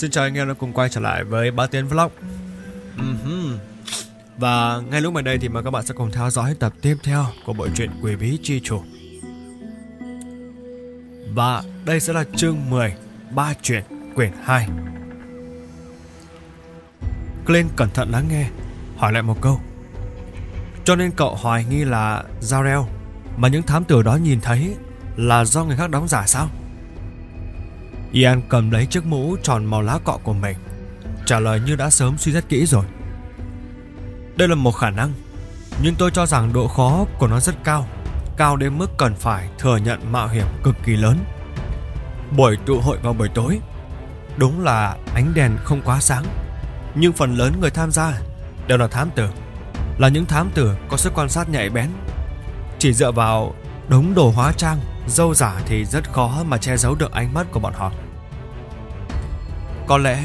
Xin chào anh em đã cùng quay trở lại với ba Tiến Vlog uh-huh. Và ngay lúc này đây thì mời các bạn sẽ cùng theo dõi tập tiếp theo của bộ truyện Quỷ Bí Chi Chủ Và đây sẽ là chương 10, ba truyện, quyển 2 Clint cẩn thận lắng nghe, hỏi lại một câu Cho nên cậu hoài nghi là Zarel Mà những thám tử đó nhìn thấy là do người khác đóng giả sao? Ian cầm lấy chiếc mũ tròn màu lá cọ của mình Trả lời như đã sớm suy rất kỹ rồi Đây là một khả năng Nhưng tôi cho rằng độ khó của nó rất cao Cao đến mức cần phải thừa nhận mạo hiểm cực kỳ lớn Buổi tụ hội vào buổi tối Đúng là ánh đèn không quá sáng Nhưng phần lớn người tham gia đều là thám tử Là những thám tử có sức quan sát nhạy bén Chỉ dựa vào đống đồ hóa trang dâu giả thì rất khó mà che giấu được ánh mắt của bọn họ. Có lẽ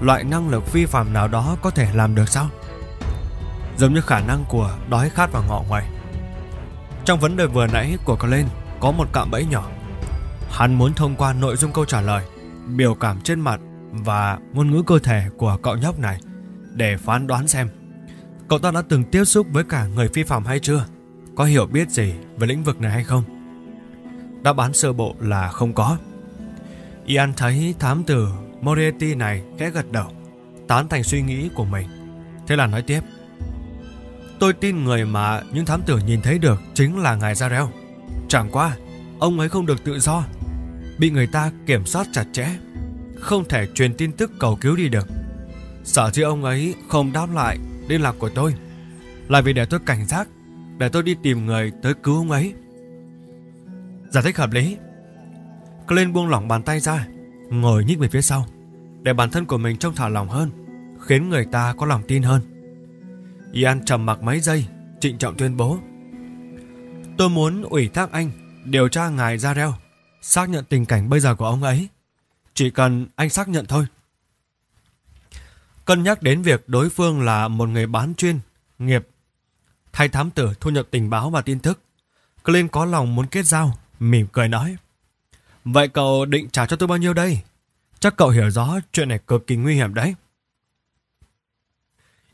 loại năng lực vi phạm nào đó có thể làm được sao? Giống như khả năng của đói khát và ngọ ngoài. Trong vấn đề vừa nãy của Colin có một cạm bẫy nhỏ. Hắn muốn thông qua nội dung câu trả lời, biểu cảm trên mặt và ngôn ngữ cơ thể của cậu nhóc này để phán đoán xem cậu ta đã từng tiếp xúc với cả người phi phạm hay chưa, có hiểu biết gì về lĩnh vực này hay không đáp án sơ bộ là không có. Ian thấy thám tử Moriarty này khẽ gật đầu, tán thành suy nghĩ của mình. Thế là nói tiếp. Tôi tin người mà những thám tử nhìn thấy được chính là ngài Zarel. Chẳng qua, ông ấy không được tự do, bị người ta kiểm soát chặt chẽ, không thể truyền tin tức cầu cứu đi được. Sợ chứ ông ấy không đáp lại liên lạc của tôi, là vì để tôi cảnh giác, để tôi đi tìm người tới cứu ông ấy. Giải thích hợp lý Clint buông lỏng bàn tay ra Ngồi nhích về phía sau Để bản thân của mình trông thả lòng hơn Khiến người ta có lòng tin hơn Ian trầm mặc mấy giây Trịnh trọng tuyên bố Tôi muốn ủy thác anh Điều tra ngài ra reo Xác nhận tình cảnh bây giờ của ông ấy Chỉ cần anh xác nhận thôi Cân nhắc đến việc đối phương là một người bán chuyên Nghiệp Thay thám tử thu nhập tình báo và tin tức Clint có lòng muốn kết giao mỉm cười nói. Vậy cậu định trả cho tôi bao nhiêu đây? Chắc cậu hiểu rõ chuyện này cực kỳ nguy hiểm đấy.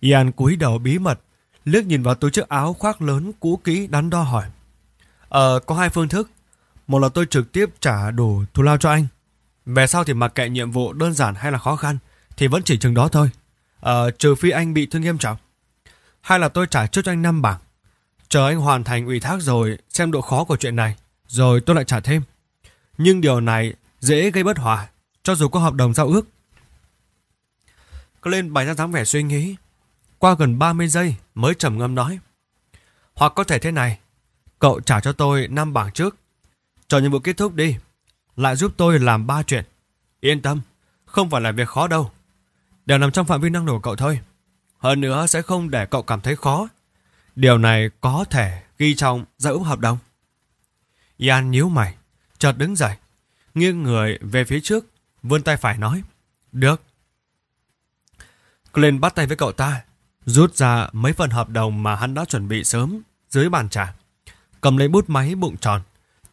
Ian cúi đầu bí mật, liếc nhìn vào túi chiếc áo khoác lớn cũ kỹ đắn đo hỏi. Ờ, có hai phương thức. Một là tôi trực tiếp trả đủ thù lao cho anh. Về sau thì mặc kệ nhiệm vụ đơn giản hay là khó khăn, thì vẫn chỉ chừng đó thôi. Ờ, trừ phi anh bị thương nghiêm trọng. Hay là tôi trả trước cho anh 5 bảng. Chờ anh hoàn thành ủy thác rồi xem độ khó của chuyện này rồi tôi lại trả thêm. Nhưng điều này dễ gây bất hòa, cho dù có hợp đồng giao ước. Glenn bày ra dáng vẻ suy nghĩ, qua gần 30 giây mới trầm ngâm nói. Hoặc có thể thế này, cậu trả cho tôi 5 bảng trước, chờ nhiệm vụ kết thúc đi, lại giúp tôi làm 3 chuyện. Yên tâm, không phải là việc khó đâu, đều nằm trong phạm vi năng lực của cậu thôi. Hơn nữa sẽ không để cậu cảm thấy khó. Điều này có thể ghi trong giao ước hợp đồng. Yan nhíu mày, chợt đứng dậy, nghiêng người về phía trước, vươn tay phải nói. Được. Glenn bắt tay với cậu ta, rút ra mấy phần hợp đồng mà hắn đã chuẩn bị sớm dưới bàn trà. Cầm lấy bút máy bụng tròn,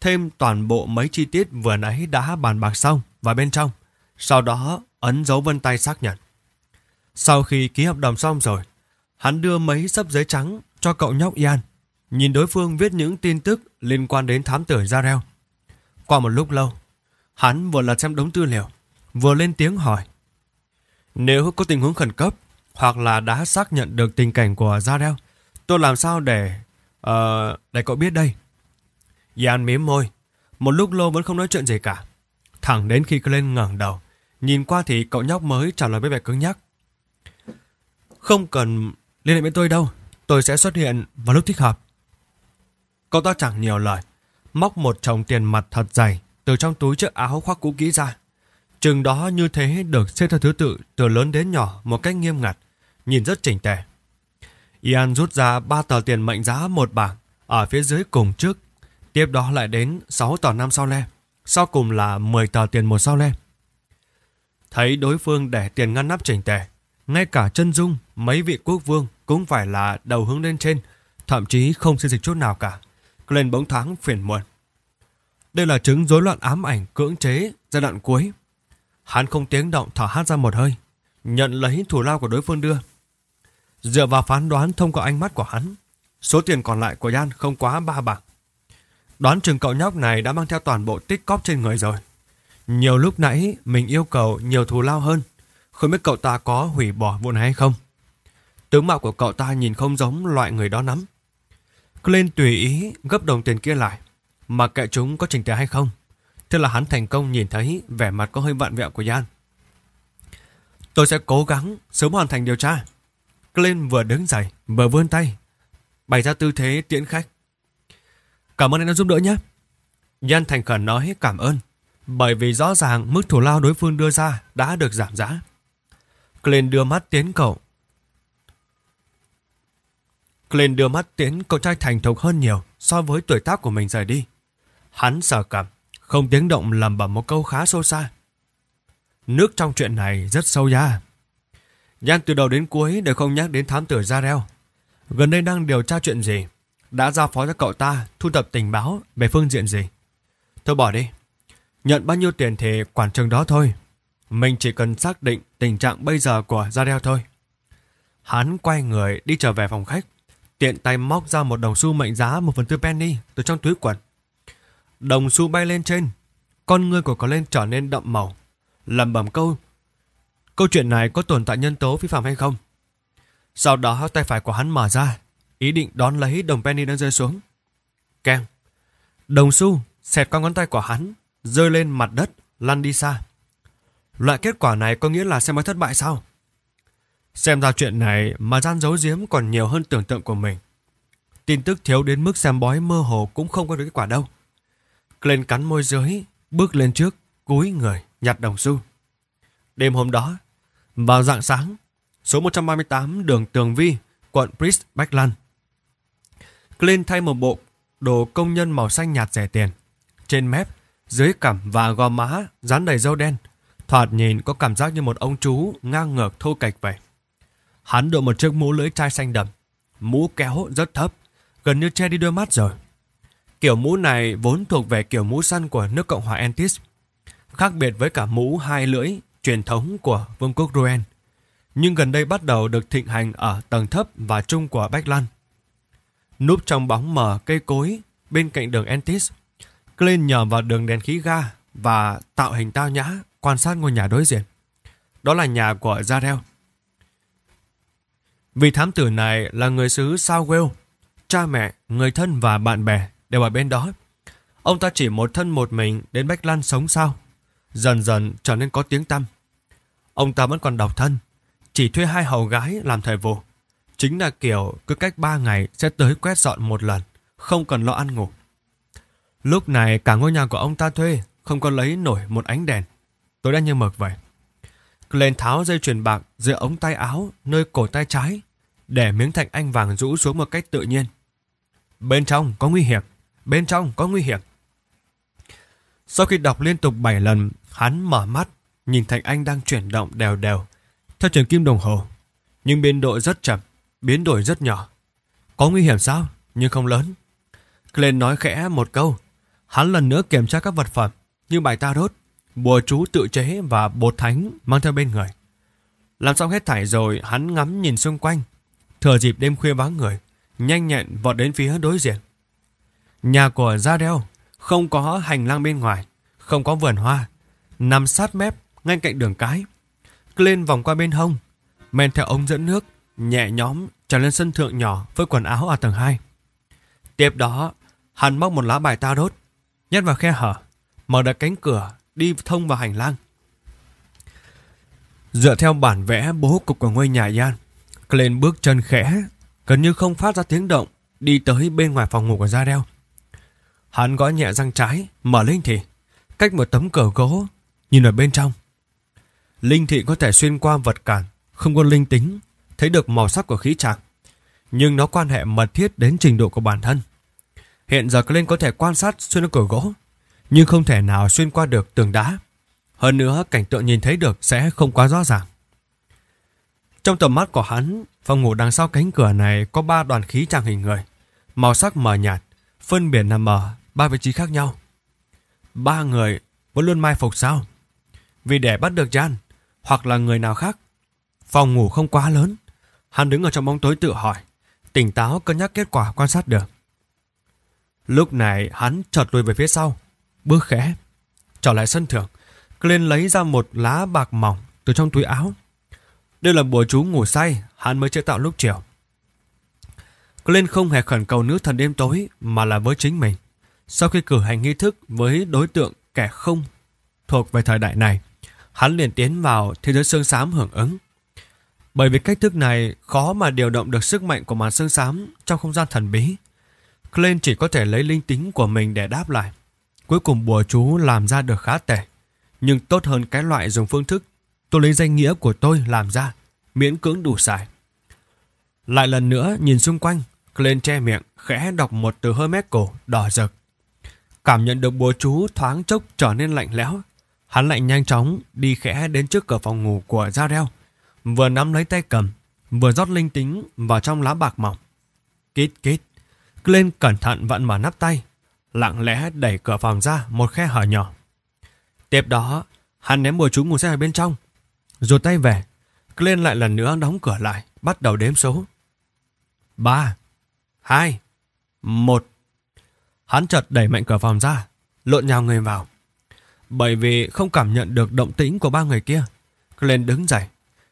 thêm toàn bộ mấy chi tiết vừa nãy đã bàn bạc xong vào bên trong. Sau đó ấn dấu vân tay xác nhận. Sau khi ký hợp đồng xong rồi, hắn đưa mấy sấp giấy trắng cho cậu nhóc Ian, Nhìn đối phương viết những tin tức liên quan đến thám tử Jarrell. Qua một lúc lâu, hắn vừa lật xem đống tư liệu, vừa lên tiếng hỏi. Nếu có tình huống khẩn cấp, hoặc là đã xác nhận được tình cảnh của Jarrell, tôi làm sao để... Uh, để cậu biết đây? Yan mím môi, một lúc lâu vẫn không nói chuyện gì cả. Thẳng đến khi Glenn ngẩng đầu, nhìn qua thì cậu nhóc mới trả lời với vẻ cứng nhắc. Không cần liên hệ với tôi đâu, tôi sẽ xuất hiện vào lúc thích hợp. Cậu ta chẳng nhiều lời, móc một chồng tiền mặt thật dày từ trong túi chiếc áo khoác cũ kỹ ra. Chừng đó như thế được xếp theo thứ tự từ lớn đến nhỏ một cách nghiêm ngặt, nhìn rất chỉnh tề. Ian rút ra ba tờ tiền mệnh giá một bảng ở phía dưới cùng trước, tiếp đó lại đến 6 tờ năm sao le, sau cùng là 10 tờ tiền một sao le. Thấy đối phương để tiền ngăn nắp chỉnh tề, ngay cả chân dung mấy vị quốc vương cũng phải là đầu hướng lên trên, thậm chí không xin dịch chút nào cả lên bỗng thoáng phiền muộn. Đây là chứng rối loạn ám ảnh cưỡng chế giai đoạn cuối. Hắn không tiếng động thở hát ra một hơi, nhận lấy thủ lao của đối phương đưa. Dựa vào phán đoán thông qua ánh mắt của hắn, số tiền còn lại của Yan không quá ba bạc. Đoán chừng cậu nhóc này đã mang theo toàn bộ tích cóp trên người rồi. Nhiều lúc nãy mình yêu cầu nhiều thù lao hơn, không biết cậu ta có hủy bỏ vụ này hay không. Tướng mạo của cậu ta nhìn không giống loại người đó lắm. Lên tùy ý gấp đồng tiền kia lại, mà kệ chúng có trình tệ hay không. Thế là hắn thành công nhìn thấy vẻ mặt có hơi vặn vẹo của Gian. Tôi sẽ cố gắng sớm hoàn thành điều tra. Glenn vừa đứng dậy, vừa vươn tay, bày ra tư thế tiễn khách. Cảm ơn anh đã giúp đỡ nhé. Gian thành khẩn nói cảm ơn, bởi vì rõ ràng mức thủ lao đối phương đưa ra đã được giảm giá. Glenn đưa mắt tiến cậu, Clint đưa mắt tiến cậu trai thành thục hơn nhiều so với tuổi tác của mình rời đi. Hắn sờ cằm, không tiếng động lầm bẩm một câu khá sâu xa. Nước trong chuyện này rất sâu nha. Nhan từ đầu đến cuối đều không nhắc đến thám tử Zarel. Gần đây đang điều tra chuyện gì? Đã giao phó cho cậu ta thu thập tình báo về phương diện gì? Thôi bỏ đi. Nhận bao nhiêu tiền thì quản trường đó thôi. Mình chỉ cần xác định tình trạng bây giờ của Zarel thôi. Hắn quay người đi trở về phòng khách tiện tay móc ra một đồng xu mệnh giá một phần tư penny từ trong túi quần. Đồng xu bay lên trên, con người của có lên trở nên đậm màu, lẩm bẩm câu. Câu chuyện này có tồn tại nhân tố vi phạm hay không? Sau đó tay phải của hắn mở ra, ý định đón lấy đồng penny đang rơi xuống. Keng. Đồng xu xẹt qua ngón tay của hắn, rơi lên mặt đất, lăn đi xa. Loại kết quả này có nghĩa là xe mới thất bại sao? Xem ra chuyện này mà gian giấu giếm còn nhiều hơn tưởng tượng của mình. Tin tức thiếu đến mức xem bói mơ hồ cũng không có được kết quả đâu. Glenn cắn môi dưới, bước lên trước, cúi người, nhặt đồng xu. Đêm hôm đó, vào dạng sáng, số 138 đường Tường Vi, quận Priest, Bách Lan. Glenn thay một bộ đồ công nhân màu xanh nhạt rẻ tiền. Trên mép, dưới cằm và gò má dán đầy râu đen. Thoạt nhìn có cảm giác như một ông chú ngang ngược thô kệch vậy. Hắn đội một chiếc mũ lưỡi chai xanh đậm, mũ kéo rất thấp, gần như che đi đôi mắt rồi. Kiểu mũ này vốn thuộc về kiểu mũ săn của nước Cộng hòa Entis, khác biệt với cả mũ hai lưỡi truyền thống của Vương quốc Ruen, nhưng gần đây bắt đầu được thịnh hành ở tầng thấp và trung của Bách Lan. Núp trong bóng mờ cây cối bên cạnh đường Entis, Klein nhờ vào đường đèn khí ga và tạo hình tao nhã quan sát ngôi nhà đối diện. Đó là nhà của Zarel, vì thám tử này là người xứ South cha mẹ, người thân và bạn bè đều ở bên đó. Ông ta chỉ một thân một mình đến Bách Lan sống sao, dần dần trở nên có tiếng tăm. Ông ta vẫn còn độc thân, chỉ thuê hai hầu gái làm thời vụ. Chính là kiểu cứ cách ba ngày sẽ tới quét dọn một lần, không cần lo ăn ngủ. Lúc này cả ngôi nhà của ông ta thuê không có lấy nổi một ánh đèn. tôi đã như mực vậy. Glenn tháo dây chuyền bạc giữa ống tay áo nơi cổ tay trái để miếng thạch anh vàng rũ xuống một cách tự nhiên. Bên trong có nguy hiểm, bên trong có nguy hiểm. Sau khi đọc liên tục 7 lần, hắn mở mắt, nhìn thạch anh đang chuyển động đều đều, theo trường kim đồng hồ. Nhưng biên độ rất chậm, biến đổi rất nhỏ. Có nguy hiểm sao, nhưng không lớn. Glenn nói khẽ một câu, hắn lần nữa kiểm tra các vật phẩm như bài ta đốt, bùa chú tự chế và bột thánh mang theo bên người. Làm xong hết thải rồi, hắn ngắm nhìn xung quanh, Thừa dịp đêm khuya vắng người, nhanh nhẹn vọt đến phía đối diện. Nhà của Gia Đeo không có hành lang bên ngoài, không có vườn hoa, nằm sát mép ngay cạnh đường cái. Lên vòng qua bên hông, men theo ống dẫn nước, nhẹ nhóm tràn lên sân thượng nhỏ với quần áo ở tầng 2. Tiếp đó, hắn móc một lá bài ta đốt, nhét vào khe hở, mở đặt cánh cửa đi thông vào hành lang. Dựa theo bản vẽ bố cục của ngôi nhà Yan, Glenn bước chân khẽ, gần như không phát ra tiếng động, đi tới bên ngoài phòng ngủ của Zarel. Hắn gõ nhẹ răng trái, mở linh thị, cách một tấm cửa gỗ, nhìn ở bên trong. Linh thị có thể xuyên qua vật cản, không có linh tính, thấy được màu sắc của khí trạng, nhưng nó quan hệ mật thiết đến trình độ của bản thân. Hiện giờ Glenn có thể quan sát xuyên qua cửa gỗ, nhưng không thể nào xuyên qua được tường đá. Hơn nữa, cảnh tượng nhìn thấy được sẽ không quá rõ ràng. Trong tầm mắt của hắn, phòng ngủ đằng sau cánh cửa này có ba đoàn khí trang hình người, màu sắc mờ nhạt, phân biệt nằm ở ba vị trí khác nhau. Ba người vẫn luôn mai phục sao? Vì để bắt được Jan, hoặc là người nào khác. Phòng ngủ không quá lớn, hắn đứng ở trong bóng tối tự hỏi, tỉnh táo cân nhắc kết quả quan sát được. Lúc này hắn chợt lùi về phía sau, bước khẽ, trở lại sân thượng. Glenn lấy ra một lá bạc mỏng từ trong túi áo, đây là bùa chú ngủ say Hắn mới chế tạo lúc chiều Glenn không hề khẩn cầu nữ thần đêm tối Mà là với chính mình Sau khi cử hành nghi thức với đối tượng kẻ không Thuộc về thời đại này Hắn liền tiến vào thế giới xương xám hưởng ứng Bởi vì cách thức này Khó mà điều động được sức mạnh của màn xương xám Trong không gian thần bí Glenn chỉ có thể lấy linh tính của mình để đáp lại Cuối cùng bùa chú làm ra được khá tệ Nhưng tốt hơn cái loại dùng phương thức tôi lấy danh nghĩa của tôi làm ra, miễn cưỡng đủ xài. Lại lần nữa nhìn xung quanh, Glenn che miệng, khẽ đọc một từ hơi mét cổ, đỏ rực. Cảm nhận được búa chú thoáng chốc trở nên lạnh lẽo, hắn lại nhanh chóng đi khẽ đến trước cửa phòng ngủ của Jarrell, vừa nắm lấy tay cầm, vừa rót linh tính vào trong lá bạc mỏng. Kít kít, Glenn cẩn thận vặn mở nắp tay, lặng lẽ đẩy cửa phòng ra một khe hở nhỏ. Tiếp đó, hắn ném bùa chú ngủ xe ở bên trong, rồi tay về, Glenn lại lần nữa đóng cửa lại, bắt đầu đếm số. Ba, hai, một. Hắn chợt đẩy mạnh cửa phòng ra, lộn nhào người vào. Bởi vì không cảm nhận được động tĩnh của ba người kia, Glenn đứng dậy,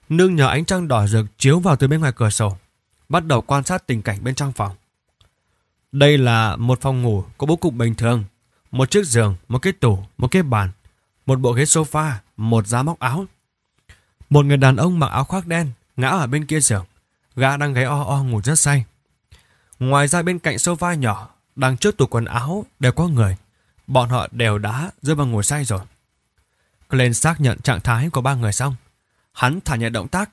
nương nhờ ánh trăng đỏ rực chiếu vào từ bên ngoài cửa sổ, bắt đầu quan sát tình cảnh bên trong phòng. Đây là một phòng ngủ có bố cục bình thường, một chiếc giường, một cái tủ, một cái bàn, một bộ ghế sofa, một giá móc áo, một người đàn ông mặc áo khoác đen ngã ở bên kia giường. Gã đang gáy o o ngủ rất say. Ngoài ra bên cạnh sofa nhỏ, đang trước tủ quần áo đều có người. Bọn họ đều đã rơi vào ngủ say rồi. Glenn xác nhận trạng thái của ba người xong. Hắn thả nhẹ động tác,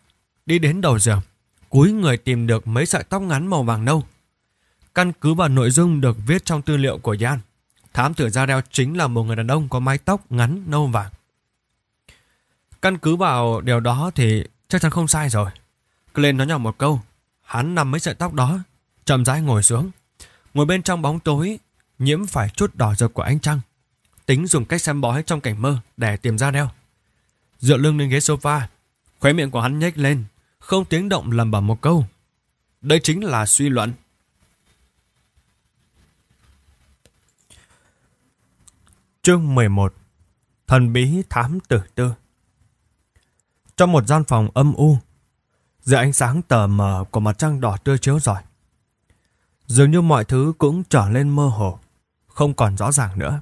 đi đến đầu giường, cúi người tìm được mấy sợi tóc ngắn màu vàng nâu. Căn cứ vào nội dung được viết trong tư liệu của Jan, thám tử đeo chính là một người đàn ông có mái tóc ngắn nâu vàng. Căn cứ vào điều đó thì chắc chắn không sai rồi. Glenn nói nhỏ một câu. Hắn nằm mấy sợi tóc đó, chậm rãi ngồi xuống. Ngồi bên trong bóng tối, nhiễm phải chút đỏ rực của ánh trăng. Tính dùng cách xem bói trong cảnh mơ để tìm ra đeo. Dựa lưng lên ghế sofa, khóe miệng của hắn nhếch lên, không tiếng động lầm bầm một câu. Đây chính là suy luận. Chương 11 Thần bí thám tử tư trong một gian phòng âm u, dưới ánh sáng tờ mờ của mặt trăng đỏ tươi chiếu rọi. Dường như mọi thứ cũng trở lên mơ hồ, không còn rõ ràng nữa.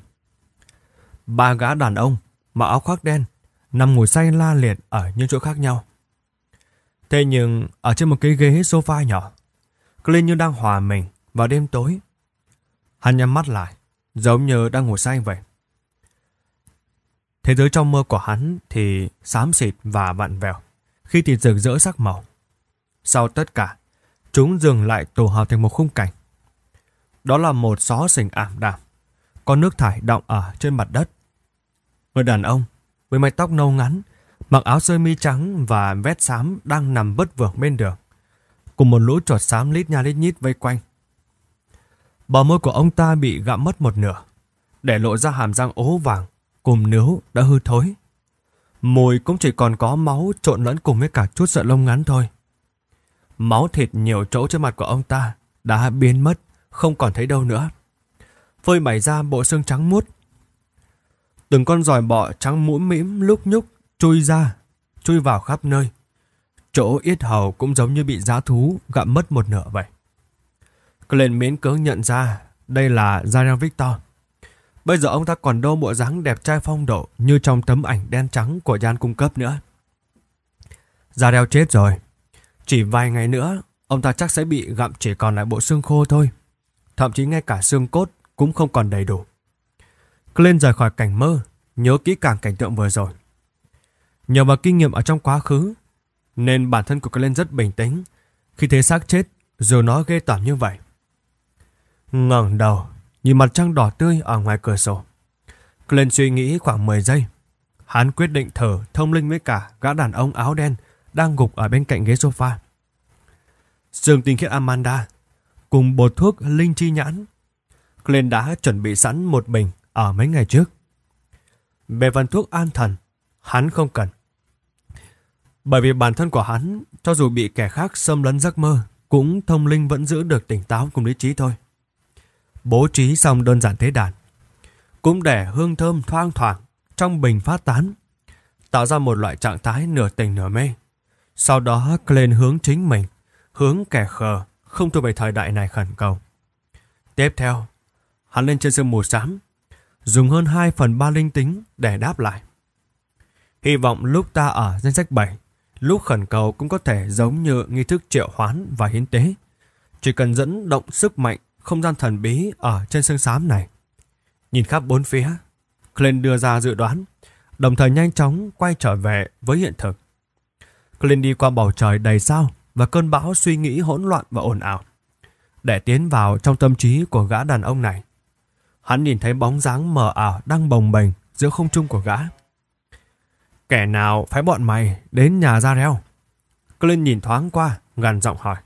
Ba gã đàn ông mặc áo khoác đen nằm ngủ say la liệt ở những chỗ khác nhau. Thế nhưng ở trên một cái ghế sofa nhỏ, Clint như đang hòa mình vào đêm tối. Hắn nhắm mắt lại, giống như đang ngủ say vậy. Thế giới trong mơ của hắn thì xám xịt và vặn vẹo, khi thì rực rỡ sắc màu. Sau tất cả, chúng dừng lại tổ hợp thành một khung cảnh. Đó là một xó sình ảm đạm, có nước thải động ở trên mặt đất. Người đàn ông với mái tóc nâu ngắn, mặc áo sơ mi trắng và vét xám đang nằm bất vưởng bên đường, cùng một lũ chuột xám lít nha lít nhít vây quanh. Bờ môi của ông ta bị gặm mất một nửa, để lộ ra hàm răng ố vàng cùm nếu đã hư thối. Mùi cũng chỉ còn có máu trộn lẫn cùng với cả chút sợi lông ngắn thôi. Máu thịt nhiều chỗ trên mặt của ông ta đã biến mất, không còn thấy đâu nữa. Phơi bày ra bộ xương trắng muốt. Từng con giòi bọ trắng mũi mĩm lúc nhúc chui ra, chui vào khắp nơi. Chỗ yết hầu cũng giống như bị giá thú gặm mất một nửa vậy. Glenn miễn cưỡng nhận ra đây là Zara Victor. Bây giờ ông ta còn đâu bộ dáng đẹp trai phong độ như trong tấm ảnh đen trắng của Jan cung cấp nữa. già đeo chết rồi. Chỉ vài ngày nữa, ông ta chắc sẽ bị gặm chỉ còn lại bộ xương khô thôi. Thậm chí ngay cả xương cốt cũng không còn đầy đủ. Glenn rời khỏi cảnh mơ, nhớ kỹ càng cảnh tượng vừa rồi. Nhờ vào kinh nghiệm ở trong quá khứ, nên bản thân của Glenn rất bình tĩnh khi thấy xác chết dù nó ghê tởm như vậy. Ngẩng đầu, nhìn mặt trăng đỏ tươi ở ngoài cửa sổ. Glenn suy nghĩ khoảng 10 giây. Hắn quyết định thở thông linh với cả gã đàn ông áo đen đang gục ở bên cạnh ghế sofa. Sương tinh khiết Amanda cùng bột thuốc linh chi nhãn. Glenn đã chuẩn bị sẵn một bình ở mấy ngày trước. Về phần thuốc an thần, hắn không cần. Bởi vì bản thân của hắn, cho dù bị kẻ khác xâm lấn giấc mơ, cũng thông linh vẫn giữ được tỉnh táo cùng lý trí thôi bố trí xong đơn giản thế đàn. Cũng để hương thơm thoang thoảng trong bình phát tán, tạo ra một loại trạng thái nửa tỉnh nửa mê. Sau đó lên hướng chính mình, hướng kẻ khờ, không thuộc về thời đại này khẩn cầu. Tiếp theo, hắn lên trên sương mù xám, dùng hơn 2 phần 3 linh tính để đáp lại. Hy vọng lúc ta ở danh sách 7, lúc khẩn cầu cũng có thể giống như nghi thức triệu hoán và hiến tế. Chỉ cần dẫn động sức mạnh không gian thần bí ở trên xương xám này. Nhìn khắp bốn phía, Clint đưa ra dự đoán, đồng thời nhanh chóng quay trở về với hiện thực. Clint đi qua bầu trời đầy sao và cơn bão suy nghĩ hỗn loạn và ồn ào. Để tiến vào trong tâm trí của gã đàn ông này, hắn nhìn thấy bóng dáng mờ ảo đang bồng bềnh giữa không trung của gã. Kẻ nào phải bọn mày đến nhà ra reo? Clint nhìn thoáng qua, gần giọng hỏi.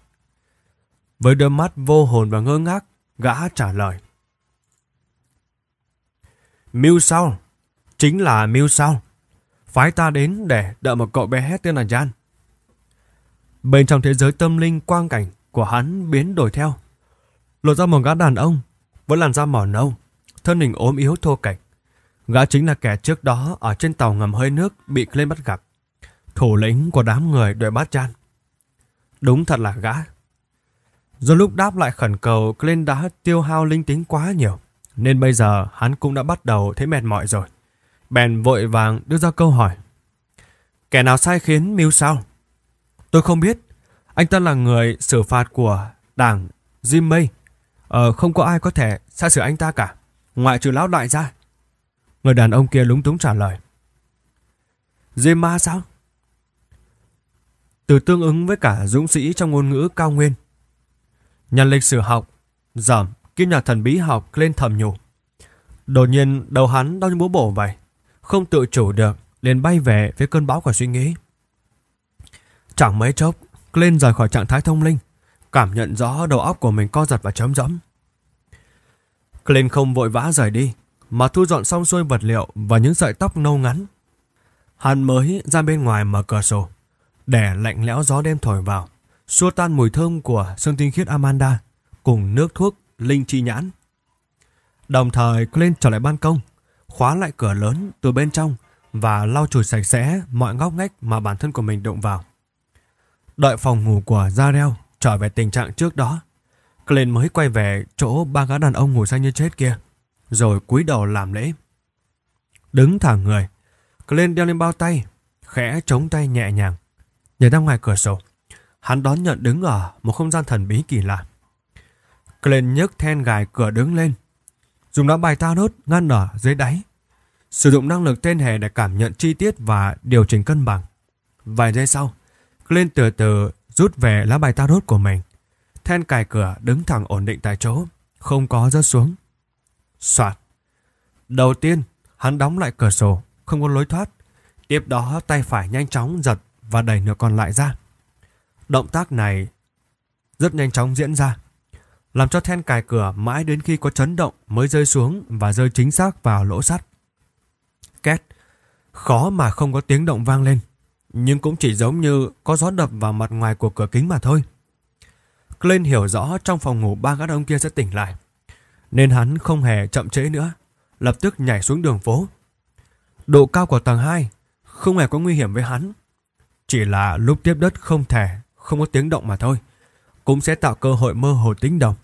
Với đôi mắt vô hồn và ngơ ngác, gã trả lời. Mưu sao? Chính là mưu sao? Phái ta đến để đợi một cậu bé hét tên là Jan. Bên trong thế giới tâm linh quang cảnh của hắn biến đổi theo. Lộ ra một gã đàn ông, với làn da mỏ nâu, thân hình ốm yếu thô kệch. Gã chính là kẻ trước đó ở trên tàu ngầm hơi nước bị lên bắt gặp. Thủ lĩnh của đám người đuổi bắt Jan. Đúng thật là gã. Do lúc đáp lại khẩn cầu, Glenn đã tiêu hao linh tính quá nhiều, nên bây giờ hắn cũng đã bắt đầu thấy mệt mỏi rồi. Bèn vội vàng đưa ra câu hỏi. Kẻ nào sai khiến mưu sao? Tôi không biết. Anh ta là người xử phạt của đảng Jimmy. Ờ, không có ai có thể sai sửa anh ta cả, ngoại trừ lão đại ra. Người đàn ông kia lúng túng trả lời. "Jimma sao? Từ tương ứng với cả dũng sĩ trong ngôn ngữ cao nguyên, Nhà lịch sử học, giảm, kim nhạc thần bí học lên thầm nhủ. Đột nhiên đầu hắn đau như búa bổ vậy, không tự chủ được, liền bay về với cơn bão của suy nghĩ. Chẳng mấy chốc, lên rời khỏi trạng thái thông linh, cảm nhận rõ đầu óc của mình co giật và chấm dẫm. Clint không vội vã rời đi, mà thu dọn xong xuôi vật liệu và những sợi tóc nâu ngắn. Hắn mới ra bên ngoài mở cửa sổ, để lạnh lẽo gió đêm thổi vào xua tan mùi thơm của sương tinh khiết Amanda cùng nước thuốc linh chi nhãn. Đồng thời Clint trở lại ban công, khóa lại cửa lớn từ bên trong và lau chùi sạch sẽ mọi ngóc ngách mà bản thân của mình động vào. Đợi phòng ngủ của Jarrell trở về tình trạng trước đó, Clint mới quay về chỗ ba gã đàn ông ngủ say như chết kia, rồi cúi đầu làm lễ. Đứng thẳng người, Clint đeo lên bao tay, khẽ chống tay nhẹ nhàng, nhảy ra ngoài cửa sổ hắn đón nhận đứng ở một không gian thần bí kỳ lạ. Glenn nhấc then gài cửa đứng lên, dùng đá bài ta nốt ngăn ở dưới đáy. Sử dụng năng lực tên hề để cảm nhận chi tiết và điều chỉnh cân bằng. Vài giây sau, Glenn từ từ rút về lá bài ta nốt của mình. Then cài cửa đứng thẳng ổn định tại chỗ, không có rớt xuống. Soạt. Đầu tiên, hắn đóng lại cửa sổ, không có lối thoát. Tiếp đó tay phải nhanh chóng giật và đẩy nửa còn lại ra. Động tác này rất nhanh chóng diễn ra, làm cho then cài cửa mãi đến khi có chấn động mới rơi xuống và rơi chính xác vào lỗ sắt. Két, khó mà không có tiếng động vang lên, nhưng cũng chỉ giống như có gió đập vào mặt ngoài của cửa kính mà thôi. Glenn hiểu rõ trong phòng ngủ ba gã ông kia sẽ tỉnh lại, nên hắn không hề chậm trễ nữa, lập tức nhảy xuống đường phố. Độ cao của tầng 2 không hề có nguy hiểm với hắn, chỉ là lúc tiếp đất không thể không có tiếng động mà thôi, cũng sẽ tạo cơ hội mơ hồ tính đồng.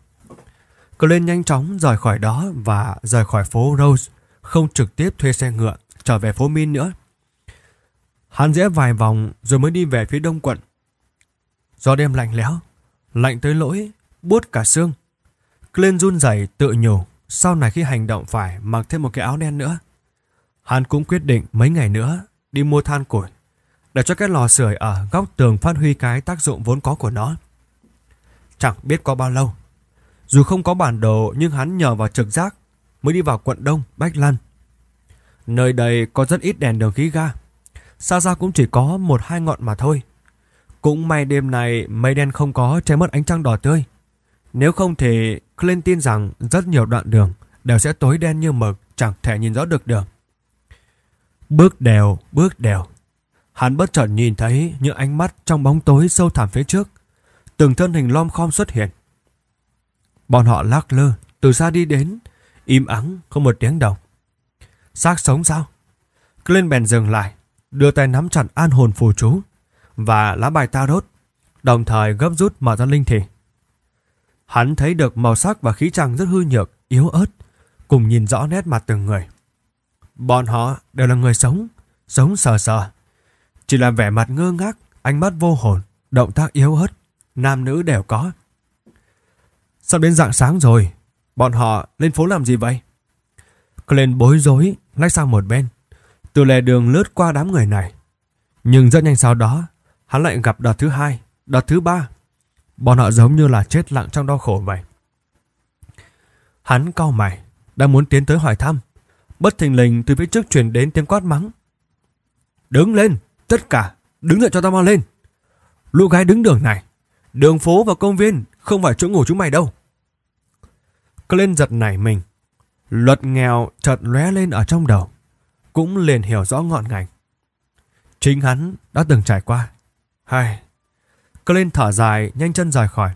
Glenn nhanh chóng rời khỏi đó và rời khỏi phố Rose, không trực tiếp thuê xe ngựa trở về phố Min nữa. Hắn rẽ vài vòng rồi mới đi về phía đông quận. Gió đêm lạnh lẽo, lạnh tới lỗi, buốt cả xương. Glenn run rẩy tự nhủ, sau này khi hành động phải mặc thêm một cái áo đen nữa. Hắn cũng quyết định mấy ngày nữa đi mua than củi để cho cái lò sưởi ở góc tường phát huy cái tác dụng vốn có của nó. Chẳng biết có bao lâu, dù không có bản đồ nhưng hắn nhờ vào trực giác mới đi vào quận Đông, Bách Lăn. Nơi đây có rất ít đèn đường khí ga, xa xa cũng chỉ có một hai ngọn mà thôi. Cũng may đêm này mây đen không có che mất ánh trăng đỏ tươi. Nếu không thì Clint tin rằng rất nhiều đoạn đường đều sẽ tối đen như mực chẳng thể nhìn rõ được được. Bước đều, bước đều, Hắn bất chợt nhìn thấy những ánh mắt trong bóng tối sâu thẳm phía trước. Từng thân hình lom khom xuất hiện. Bọn họ lắc lơ, từ xa đi đến, im ắng, không một tiếng động. Xác sống sao? Clint bèn dừng lại, đưa tay nắm chặt an hồn phù chú và lá bài tarot, đồng thời gấp rút mở ra linh thể. Hắn thấy được màu sắc và khí chàng rất hư nhược, yếu ớt, cùng nhìn rõ nét mặt từng người. Bọn họ đều là người sống, sống sờ sờ, chỉ là vẻ mặt ngơ ngác, ánh mắt vô hồn, động tác yếu ớt, nam nữ đều có. Sắp đến dạng sáng rồi, bọn họ lên phố làm gì vậy? Glenn bối rối, lách sang một bên. Từ lề đường lướt qua đám người này. Nhưng rất nhanh sau đó, hắn lại gặp đợt thứ hai, đợt thứ ba. Bọn họ giống như là chết lặng trong đau khổ vậy. Hắn cau mày, đang muốn tiến tới hỏi thăm. Bất thình lình từ phía trước chuyển đến tiếng quát mắng. Đứng lên! Tất cả đứng dậy cho tao mau lên Lũ gái đứng đường này Đường phố và công viên không phải chỗ ngủ chúng mày đâu Glenn giật nảy mình Luật nghèo chợt lóe lên ở trong đầu Cũng liền hiểu rõ ngọn ngành Chính hắn đã từng trải qua Hay Glenn thở dài nhanh chân rời khỏi